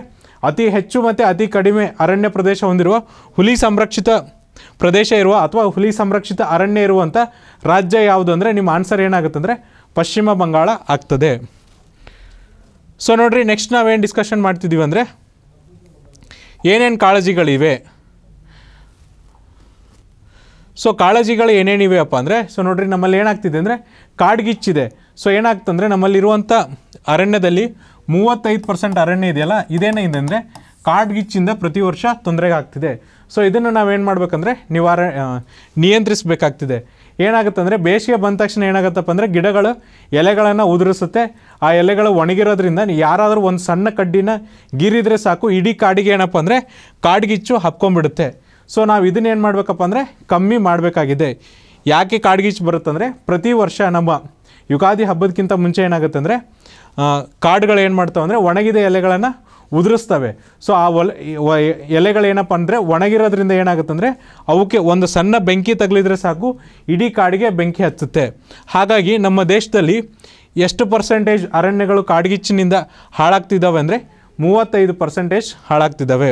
ಅತಿ ಹೆಚ್ಚು ಮತ್ತು ಅತಿ ಕಡಿಮೆ ಅರಣ್ಯ ಪ್ರದೇಶ ಹೊಂದಿರುವ ಹುಲಿ ಸಂರಕ್ಷಿತ ಪ್ರದೇಶ ಇರುವ ಅಥವಾ ಹುಲಿ ಸಂರಕ್ಷಿತ ಅರಣ್ಯ ಇರುವಂಥ ರಾಜ್ಯ ಯಾವುದು ಅಂದರೆ ನಿಮ್ಮ ಆನ್ಸರ್ ಏನಾಗುತ್ತೆ ಅಂದರೆ ಪಶ್ಚಿಮ ಬಂಗಾಳ ಆಗ್ತದೆ ಸೊ ನೋಡ್ರಿ ನೆಕ್ಸ್ಟ್ ನಾವೇನು ಡಿಸ್ಕಷನ್ ಮಾಡ್ತಿದ್ದೀವಿ ಅಂದರೆ ಏನೇನು ಕಾಳಜಿಗಳಿವೆ ಸೊ ಕಾಳಜಿಗಳು ಏನೇನಿವೆಯಪ್ಪ ಅಂದರೆ ಸೊ ನೋಡ್ರಿ ನಮ್ಮಲ್ಲಿ ಏನಾಗ್ತಿದೆ ಅಂದರೆ ಕಾಡ್ಗಿಚ್ಚಿದೆ ಸೊ ಏನಾಗ್ತಂದರೆ ನಮ್ಮಲ್ಲಿರುವಂಥ ಅರಣ್ಯದಲ್ಲಿ ಮೂವತ್ತೈದು ಪರ್ಸೆಂಟ್ ಅರಣ್ಯ ಇದೆಯಲ್ಲ ಇದೇನೇ ಇದೆ ಅಂದರೆ ಕಾಡ್ಗಿಚ್ಚಿಂದ ಪ್ರತಿ ವರ್ಷ ತೊಂದರೆಗಾಗ್ತಿದೆ ಸೊ ಇದನ್ನು ನಾವೇನು ಮಾಡಬೇಕಂದ್ರೆ ನಿವಾರ ನಿಯಂತ್ರಿಸಬೇಕಾಗ್ತಿದೆ ಏನಾಗುತ್ತಂದರೆ ಬೇಸಿಗೆ ಬಂದ ತಕ್ಷಣ ಏನಾಗುತ್ತಪ್ಪ ಅಂದರೆ ಗಿಡಗಳು ಎಲೆಗಳನ್ನು ಉದುರಿಸುತ್ತೆ ಆ ಎಲೆಗಳು ಒಣಗಿರೋದ್ರಿಂದ ಯಾರಾದರೂ ಒಂದು ಸಣ್ಣ ಕಡ್ಡಿನ ಗೀರಿದರೆ ಸಾಕು ಇಡೀ ಕಾಡಿಗೆ ಏನಪ್ಪ ಅಂದರೆ ಕಾಡ್ಗಿಚ್ಚು ಹಬ್ಕೊಂಬಿಡುತ್ತೆ ಸೊ ನಾವು ಇದನ್ನೇನು ಮಾಡಬೇಕಪ್ಪ ಅಂದರೆ ಕಮ್ಮಿ ಮಾಡಬೇಕಾಗಿದೆ ಯಾಕೆ ಕಾಡ್ಗಿಚ್ಚು ಬರುತ್ತಂದರೆ ಪ್ರತಿ ವರ್ಷ ನಮ್ಮ ಯುಗಾದಿ ಹಬ್ಬದಕ್ಕಿಂತ ಮುಂಚೆ ಏನಾಗುತ್ತೆ ಅಂದರೆ ಕಾಡುಗಳು ಏನು ಮಾಡ್ತಾವೆ ಅಂದರೆ ಒಣಗಿದ ಎಲೆಗಳನ್ನು ಉದುರಿಸ್ತವೆ ಸೊ ಆ ಒಲೆ ಎಲೆಗಳೇನಪ್ಪ ಅಂದರೆ ಒಣಗಿರೋದ್ರಿಂದ ಅಂದರೆ ಅವಕ್ಕೆ ಒಂದು ಸಣ್ಣ ಬೆಂಕಿ ತಗಲಿದ್ರೆ ಸಾಕು ಇಡೀ ಕಾಡಿಗೆ ಬೆಂಕಿ ಹಚ್ಚುತ್ತೆ ಹಾಗಾಗಿ ನಮ್ಮ ದೇಶದಲ್ಲಿ ಎಷ್ಟು ಪರ್ಸೆಂಟೇಜ್ ಅರಣ್ಯಗಳು ಕಾಡ್ಗಿಚ್ಚಿನಿಂದ ಹಾಳಾಗ್ತಿದ್ದಾವೆ ಅಂದರೆ ಮೂವತ್ತೈದು ಪರ್ಸೆಂಟೇಜ್ ಹಾಳಾಗ್ತಿದ್ದಾವೆ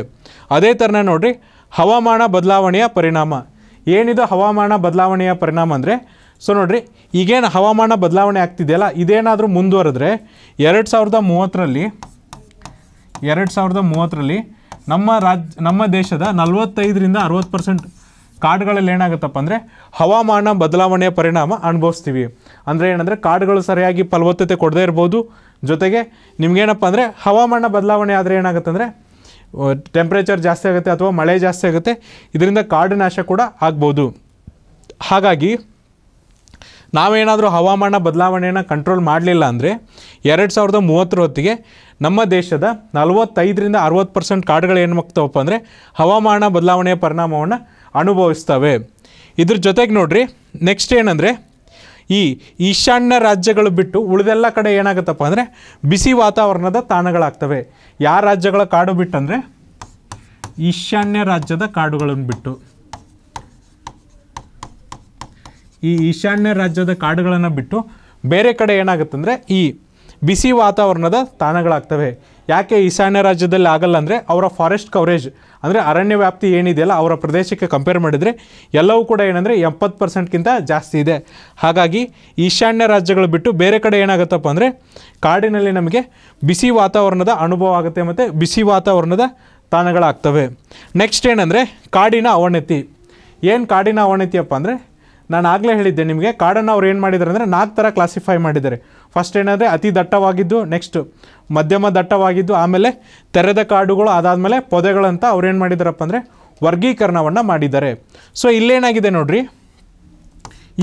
ಅದೇ ಥರನ ನೋಡಿರಿ ಹವಾಮಾನ ಬದಲಾವಣೆಯ ಪರಿಣಾಮ ಏನಿದು ಹವಾಮಾನ ಬದಲಾವಣೆಯ ಪರಿಣಾಮ ಅಂದರೆ ಸೊ ನೋಡಿರಿ ಈಗೇನು ಹವಾಮಾನ ಬದಲಾವಣೆ ಆಗ್ತಿದೆಯಲ್ಲ ಇದೇನಾದರೂ ಮುಂದುವರೆದ್ರೆ ಎರಡು ಸಾವಿರದ ಮೂವತ್ತರಲ್ಲಿ ಎರಡು ಸಾವಿರದ ಮೂವತ್ತರಲ್ಲಿ ನಮ್ಮ ರಾಜ್ ನಮ್ಮ ದೇಶದ ನಲವತ್ತೈದರಿಂದ ಅರುವತ್ತು ಪರ್ಸೆಂಟ್ ಕಾಡುಗಳಲ್ಲಿ ಏನಾಗುತ್ತಪ್ಪ ಅಂದರೆ ಹವಾಮಾನ ಬದಲಾವಣೆಯ ಪರಿಣಾಮ ಅನುಭವಿಸ್ತೀವಿ ಅಂದರೆ ಏನಂದರೆ ಕಾಡುಗಳು ಸರಿಯಾಗಿ ಫಲವತ್ತತೆ ಕೊಡದೇ ಇರ್ಬೋದು ಜೊತೆಗೆ ನಿಮಗೇನಪ್ಪ ಅಂದರೆ ಹವಾಮಾನ ಬದಲಾವಣೆ ಆದರೆ ಏನಾಗುತ್ತೆ ಅಂದರೆ ಟೆಂಪ್ರೇಚರ್ ಜಾಸ್ತಿ ಆಗುತ್ತೆ ಅಥವಾ ಮಳೆ ಜಾಸ್ತಿ ಆಗುತ್ತೆ ಇದರಿಂದ ಕಾಡು ನಾಶ ಕೂಡ ಆಗ್ಬೋದು ಹಾಗಾಗಿ ನಾವೇನಾದರೂ ಹವಾಮಾನ ಬದಲಾವಣೆಯನ್ನು ಕಂಟ್ರೋಲ್ ಮಾಡಲಿಲ್ಲ ಅಂದರೆ ಎರಡು ಸಾವಿರದ ಮೂವತ್ತರ ಹೊತ್ತಿಗೆ ನಮ್ಮ ದೇಶದ ನಲವತ್ತೈದರಿಂದ ಅರುವತ್ತು ಪರ್ಸೆಂಟ್ ಕಾಡುಗಳು ಏನು ಮಾಡ್ತಾವಪ್ಪ ಅಂದರೆ ಹವಾಮಾನ ಬದಲಾವಣೆಯ ಪರಿಣಾಮವನ್ನು ಅನುಭವಿಸ್ತವೆ ಇದ್ರ ಜೊತೆಗೆ ನೋಡಿರಿ ನೆಕ್ಸ್ಟ್ ಏನಂದರೆ ಈ ಈಶಾನ್ಯ ರಾಜ್ಯಗಳು ಬಿಟ್ಟು ಉಳಿದೆಲ್ಲ ಕಡೆ ಏನಾಗುತ್ತಪ್ಪ ಅಂದರೆ ಬಿಸಿ ವಾತಾವರಣದ ತಾಣಗಳಾಗ್ತವೆ ಯಾವ ರಾಜ್ಯಗಳ ಕಾಡು ಬಿಟ್ಟಂದರೆ ಈಶಾನ್ಯ ರಾಜ್ಯದ ಕಾಡುಗಳನ್ನು ಬಿಟ್ಟು ಈ ಈಶಾನ್ಯ ರಾಜ್ಯದ ಕಾಡುಗಳನ್ನು ಬಿಟ್ಟು ಬೇರೆ ಕಡೆ ಏನಾಗುತ್ತಂದರೆ ಈ ಬಿಸಿ ವಾತಾವರಣದ ತಾಣಗಳಾಗ್ತವೆ ಯಾಕೆ ಈಶಾನ್ಯ ರಾಜ್ಯದಲ್ಲಿ ಆಗಲ್ಲ ಅಂದರೆ ಅವರ ಫಾರೆಸ್ಟ್ ಕವರೇಜ್ ಅಂದರೆ ಅರಣ್ಯ ವ್ಯಾಪ್ತಿ ಏನಿದೆಯಲ್ಲ ಅವರ ಪ್ರದೇಶಕ್ಕೆ ಕಂಪೇರ್ ಮಾಡಿದರೆ ಎಲ್ಲವೂ ಕೂಡ ಏನಂದರೆ ಎಪ್ಪತ್ತು ಪರ್ಸೆಂಟ್ಗಿಂತ ಜಾಸ್ತಿ ಇದೆ ಹಾಗಾಗಿ ಈಶಾನ್ಯ ರಾಜ್ಯಗಳು ಬಿಟ್ಟು ಬೇರೆ ಕಡೆ ಏನಾಗುತ್ತಪ್ಪ ಅಂದರೆ ಕಾಡಿನಲ್ಲಿ ನಮಗೆ ಬಿಸಿ ವಾತಾವರಣದ ಅನುಭವ ಆಗುತ್ತೆ ಮತ್ತು ಬಿಸಿ ವಾತಾವರಣದ ತಾಣಗಳಾಗ್ತವೆ ನೆಕ್ಸ್ಟ್ ಏನಂದರೆ ಕಾಡಿನ ಅವನತಿ ಏನು ಕಾಡಿನ ಅವನತಿಯಪ್ಪ ಅಂದರೆ ನಾನು ಆಗಲೇ ಹೇಳಿದ್ದೆ ನಿಮಗೆ ಕಾಡನ್ನು ಅವ್ರು ಏನು ಮಾಡಿದ್ದಾರೆ ಅಂದರೆ ನಾಲ್ಕು ಥರ ಕ್ಲಾಸಿಫೈ ಮಾಡಿದ್ದಾರೆ ಫಸ್ಟ್ ಏನಂದರೆ ಅತಿ ದಟ್ಟವಾಗಿದ್ದು ನೆಕ್ಸ್ಟ್ ಮಧ್ಯಮ ದಟ್ಟವಾಗಿದ್ದು ಆಮೇಲೆ ತೆರೆದ ಕಾಡುಗಳು ಅದಾದಮೇಲೆ ಪೊದೆಗಳಂತ ಅವ್ರು ಏನು ಮಾಡಿದಾರಪ್ಪ ಅಂದರೆ ವರ್ಗೀಕರಣವನ್ನು ಮಾಡಿದ್ದಾರೆ ಸೊ ಇಲ್ಲೇನಾಗಿದೆ ನೋಡ್ರಿ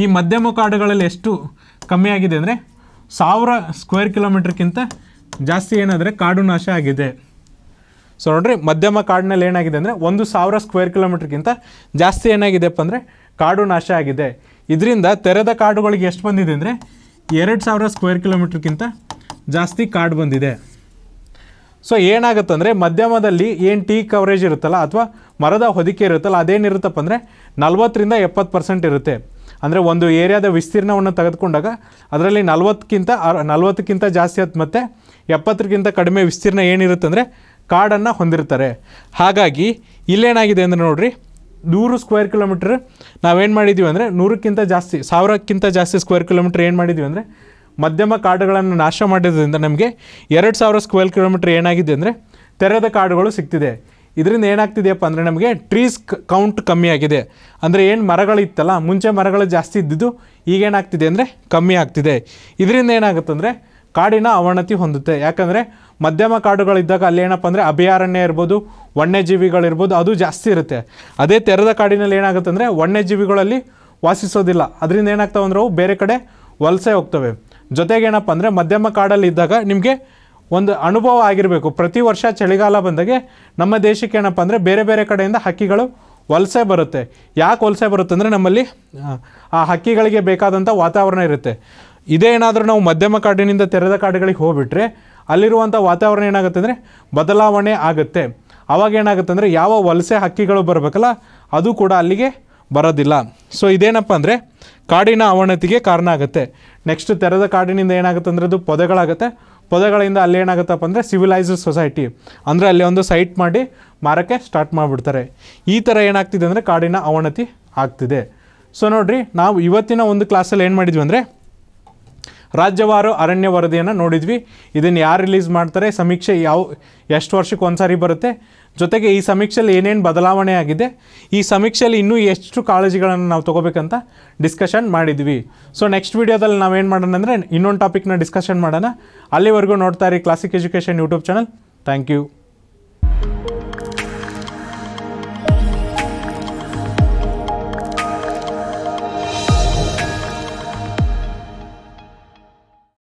ಈ ಮಧ್ಯಮ ಕಾಡುಗಳಲ್ಲಿ ಎಷ್ಟು ಕಮ್ಮಿ ಆಗಿದೆ ಅಂದರೆ ಸಾವಿರ ಸ್ಕ್ವೇರ್ ಕಿಲೋಮೀಟ್ರ್ಗಿಂತ ಜಾಸ್ತಿ ಏನಾದರೆ ಕಾಡು ನಾಶ ಆಗಿದೆ ಸೊ ನೋಡ್ರಿ ಮಧ್ಯಮ ಕಾಡಿನಲ್ಲಿ ಏನಾಗಿದೆ ಅಂದರೆ ಒಂದು ಸಾವಿರ ಸ್ಕ್ವೇರ್ ಕಿಲೋಮೀಟ್ರ್ಗಿಂತ ಜಾಸ್ತಿ ಏನಾಗಿದೆಪ್ಪ ಅಂದರೆ ಕಾಡು ನಾಶ ಆಗಿದೆ ಇದರಿಂದ ತೆರೆದ ಕಾಡುಗಳಿಗೆ ಎಷ್ಟು ಬಂದಿದೆ ಅಂದರೆ ಎರಡು ಸಾವಿರ ಸ್ಕ್ವೇರ್ ಕಿಲೋಮೀಟ್ರ್ಗಿಂತ ಜಾಸ್ತಿ ಕಾಡು ಬಂದಿದೆ ಸೊ ಏನಾಗುತ್ತಂದರೆ ಮಧ್ಯಮದಲ್ಲಿ ಏನು ಟೀ ಕವರೇಜ್ ಇರುತ್ತಲ್ಲ ಅಥವಾ ಮರದ ಹೊದಿಕೆ ಇರುತ್ತಲ್ಲ ಅದೇನಿರುತ್ತಪ್ಪ ಅಂದರೆ ನಲ್ವತ್ತರಿಂದ ಎಪ್ಪತ್ತು ಪರ್ಸೆಂಟ್ ಇರುತ್ತೆ ಅಂದರೆ ಒಂದು ಏರಿಯಾದ ವಿಸ್ತೀರ್ಣವನ್ನು ತೆಗೆದುಕೊಂಡಾಗ ಅದರಲ್ಲಿ ನಲ್ವತ್ತಕ್ಕಿಂತ ನಲ್ವತ್ತಕ್ಕಿಂತ ಜಾಸ್ತಿ ಆಯ್ತು ಮತ್ತು ಎಪ್ಪತ್ತಕ್ಕಿಂತ ಕಡಿಮೆ ವಿಸ್ತೀರ್ಣ ಏನಿರುತ್ತಂದರೆ ಕಾಡನ್ನು ಹೊಂದಿರ್ತಾರೆ ಹಾಗಾಗಿ ಇಲ್ಲೇನಾಗಿದೆ ಅಂದರೆ ನೋಡಿರಿ ನೂರು ಸ್ಕ್ವೇರ್ ಕಿಲೋಮೀಟ್ರ್ ನಾವೇನು ಮಾಡಿದ್ದೀವಿ ಅಂದರೆ ನೂರಕ್ಕಿಂತ ಜಾಸ್ತಿ ಸಾವಿರಕ್ಕಿಂತ ಜಾಸ್ತಿ ಸ್ಕ್ವೇರ್ ಕಿಲೋಮೀಟ್ರ್ ಏನು ಮಾಡಿದ್ವಿ ಅಂದರೆ ಮಧ್ಯಮ ಕಾಡುಗಳನ್ನು ನಾಶ ಮಾಡಿದ್ರಿಂದ ನಮಗೆ ಎರಡು ಸಾವಿರ ಸ್ಕ್ವೇರ್ ಕಿಲೋಮೀಟ್ರ್ ಏನಾಗಿದೆ ಅಂದರೆ ತೆರೆದ ಕಾಡುಗಳು ಸಿಗ್ತಿದೆ ಇದರಿಂದ ಏನಾಗ್ತಿದೆಯಪ್ಪ ಅಂದರೆ ನಮಗೆ ಟ್ರೀಸ್ ಕೌಂಟ್ ಕಮ್ಮಿ ಆಗಿದೆ ಅಂದರೆ ಏನು ಮರಗಳಿತ್ತಲ್ಲ ಮುಂಚೆ ಮರಗಳು ಜಾಸ್ತಿ ಇದ್ದಿದ್ದು ಈಗೇನಾಗ್ತಿದೆ ಅಂದರೆ ಕಮ್ಮಿ ಆಗ್ತಿದೆ ಇದರಿಂದ ಏನಾಗುತ್ತೆ ಕಾಡಿನ ಅವನತಿ ಹೊಂದುತ್ತೆ ಯಾಕಂದರೆ ಮಧ್ಯಮ ಕಾಡುಗಳಿದ್ದಾಗ ಅಲ್ಲಿ ಏನಪ್ಪ ಅಂದರೆ ಅಭಯಾರಣ್ಯ ಇರ್ಬೋದು ವನ್ಯಜೀವಿಗಳಿರ್ಬೋದು ಅದು ಜಾಸ್ತಿ ಇರುತ್ತೆ ಅದೇ ತೆರೆದ ಕಾಡಿನಲ್ಲಿ ಏನಾಗುತ್ತೆ ಅಂದರೆ ವನ್ಯಜೀವಿಗಳಲ್ಲಿ ವಾಸಿಸೋದಿಲ್ಲ ಅದರಿಂದ ಏನಾಗ್ತಾವೆ ಅಂದ್ರೆ ಅವು ಬೇರೆ ಕಡೆ ವಲಸೆ ಹೋಗ್ತವೆ ಜೊತೆಗೆ ಏನಪ್ಪ ಅಂದರೆ ಮಧ್ಯಮ ಕಾಡಲ್ಲಿ ಇದ್ದಾಗ ನಿಮಗೆ ಒಂದು ಅನುಭವ ಆಗಿರಬೇಕು ಪ್ರತಿ ವರ್ಷ ಚಳಿಗಾಲ ಬಂದಾಗೆ ನಮ್ಮ ದೇಶಕ್ಕೆ ಏನಪ್ಪ ಅಂದರೆ ಬೇರೆ ಬೇರೆ ಕಡೆಯಿಂದ ಹಕ್ಕಿಗಳು ವಲಸೆ ಬರುತ್ತೆ ಯಾಕೆ ವಲಸೆ ಬರುತ್ತೆ ಅಂದರೆ ನಮ್ಮಲ್ಲಿ ಆ ಹಕ್ಕಿಗಳಿಗೆ ಬೇಕಾದಂಥ ವಾತಾವರಣ ಇರುತ್ತೆ ಇದೇ ಏನಾದರೂ ನಾವು ಮಧ್ಯಮ ಕಾಡಿನಿಂದ ತೆರೆದ ಕಾಡುಗಳಿಗೆ ಹೋಗ್ಬಿಟ್ರೆ ಅಲ್ಲಿರುವಂಥ ವಾತಾವರಣ ಏನಾಗುತ್ತೆ ಅಂದರೆ ಬದಲಾವಣೆ ಆಗುತ್ತೆ ಆವಾಗ ಏನಾಗುತ್ತೆ ಅಂದರೆ ಯಾವ ವಲಸೆ ಹಕ್ಕಿಗಳು ಬರಬೇಕಲ್ಲ ಅದು ಕೂಡ ಅಲ್ಲಿಗೆ ಬರೋದಿಲ್ಲ ಸೊ ಇದೇನಪ್ಪ ಅಂದರೆ ಕಾಡಿನ ಅವನತಿಗೆ ಕಾರಣ ಆಗುತ್ತೆ ನೆಕ್ಸ್ಟ್ ತೆರೆದ ಕಾಡಿನಿಂದ ಏನಾಗುತ್ತೆ ಅಂದರೆ ಅದು ಪೊದೆಗಳಾಗುತ್ತೆ ಪೊದೆಗಳಿಂದ ಅಲ್ಲಿ ಏನಾಗುತ್ತಪ್ಪ ಅಂದರೆ ಸಿವಿಲೈಸ್ಡ್ ಸೊಸೈಟಿ ಅಂದರೆ ಅಲ್ಲಿ ಒಂದು ಸೈಟ್ ಮಾಡಿ ಮಾರೋಕ್ಕೆ ಸ್ಟಾರ್ಟ್ ಮಾಡಿಬಿಡ್ತಾರೆ ಈ ಥರ ಏನಾಗ್ತಿದೆ ಅಂದರೆ ಕಾಡಿನ ಅವನತಿ ಆಗ್ತಿದೆ ಸೊ ನೋಡಿರಿ ನಾವು ಇವತ್ತಿನ ಒಂದು ಕ್ಲಾಸಲ್ಲಿ ಏನು ಮಾಡಿದ್ವಿ ಅಂದರೆ ರಾಜ್ಯವಾರು ಅರಣ್ಯ ವರದಿಯನ್ನು ನೋಡಿದ್ವಿ ಇದನ್ನು ಯಾರು ರಿಲೀಸ್ ಮಾಡ್ತಾರೆ ಸಮೀಕ್ಷೆ ಯಾವ ಎಷ್ಟು ವರ್ಷಕ್ಕೆ ಒಂದು ಸಾರಿ ಬರುತ್ತೆ ಜೊತೆಗೆ ಈ ಸಮೀಕ್ಷೆಯಲ್ಲಿ ಏನೇನು ಬದಲಾವಣೆ ಆಗಿದೆ ಈ ಸಮೀಕ್ಷೆಯಲ್ಲಿ ಇನ್ನೂ ಎಷ್ಟು ಕಾಳಜಿಗಳನ್ನು ನಾವು ತೊಗೋಬೇಕಂತ ಡಿಸ್ಕಷನ್ ಮಾಡಿದ್ವಿ ಸೊ ನೆಕ್ಸ್ಟ್ ವೀಡಿಯೋದಲ್ಲಿ ನಾವೇನು ಮಾಡೋಣ ಅಂದರೆ ಇನ್ನೊಂದು ಟಾಪಿಕ್ನ ಡಿಸ್ಕಷನ್ ಮಾಡೋಣ ಅಲ್ಲಿವರೆಗೂ ನೋಡ್ತಾ ಇರಿ classic education YouTube channel thank you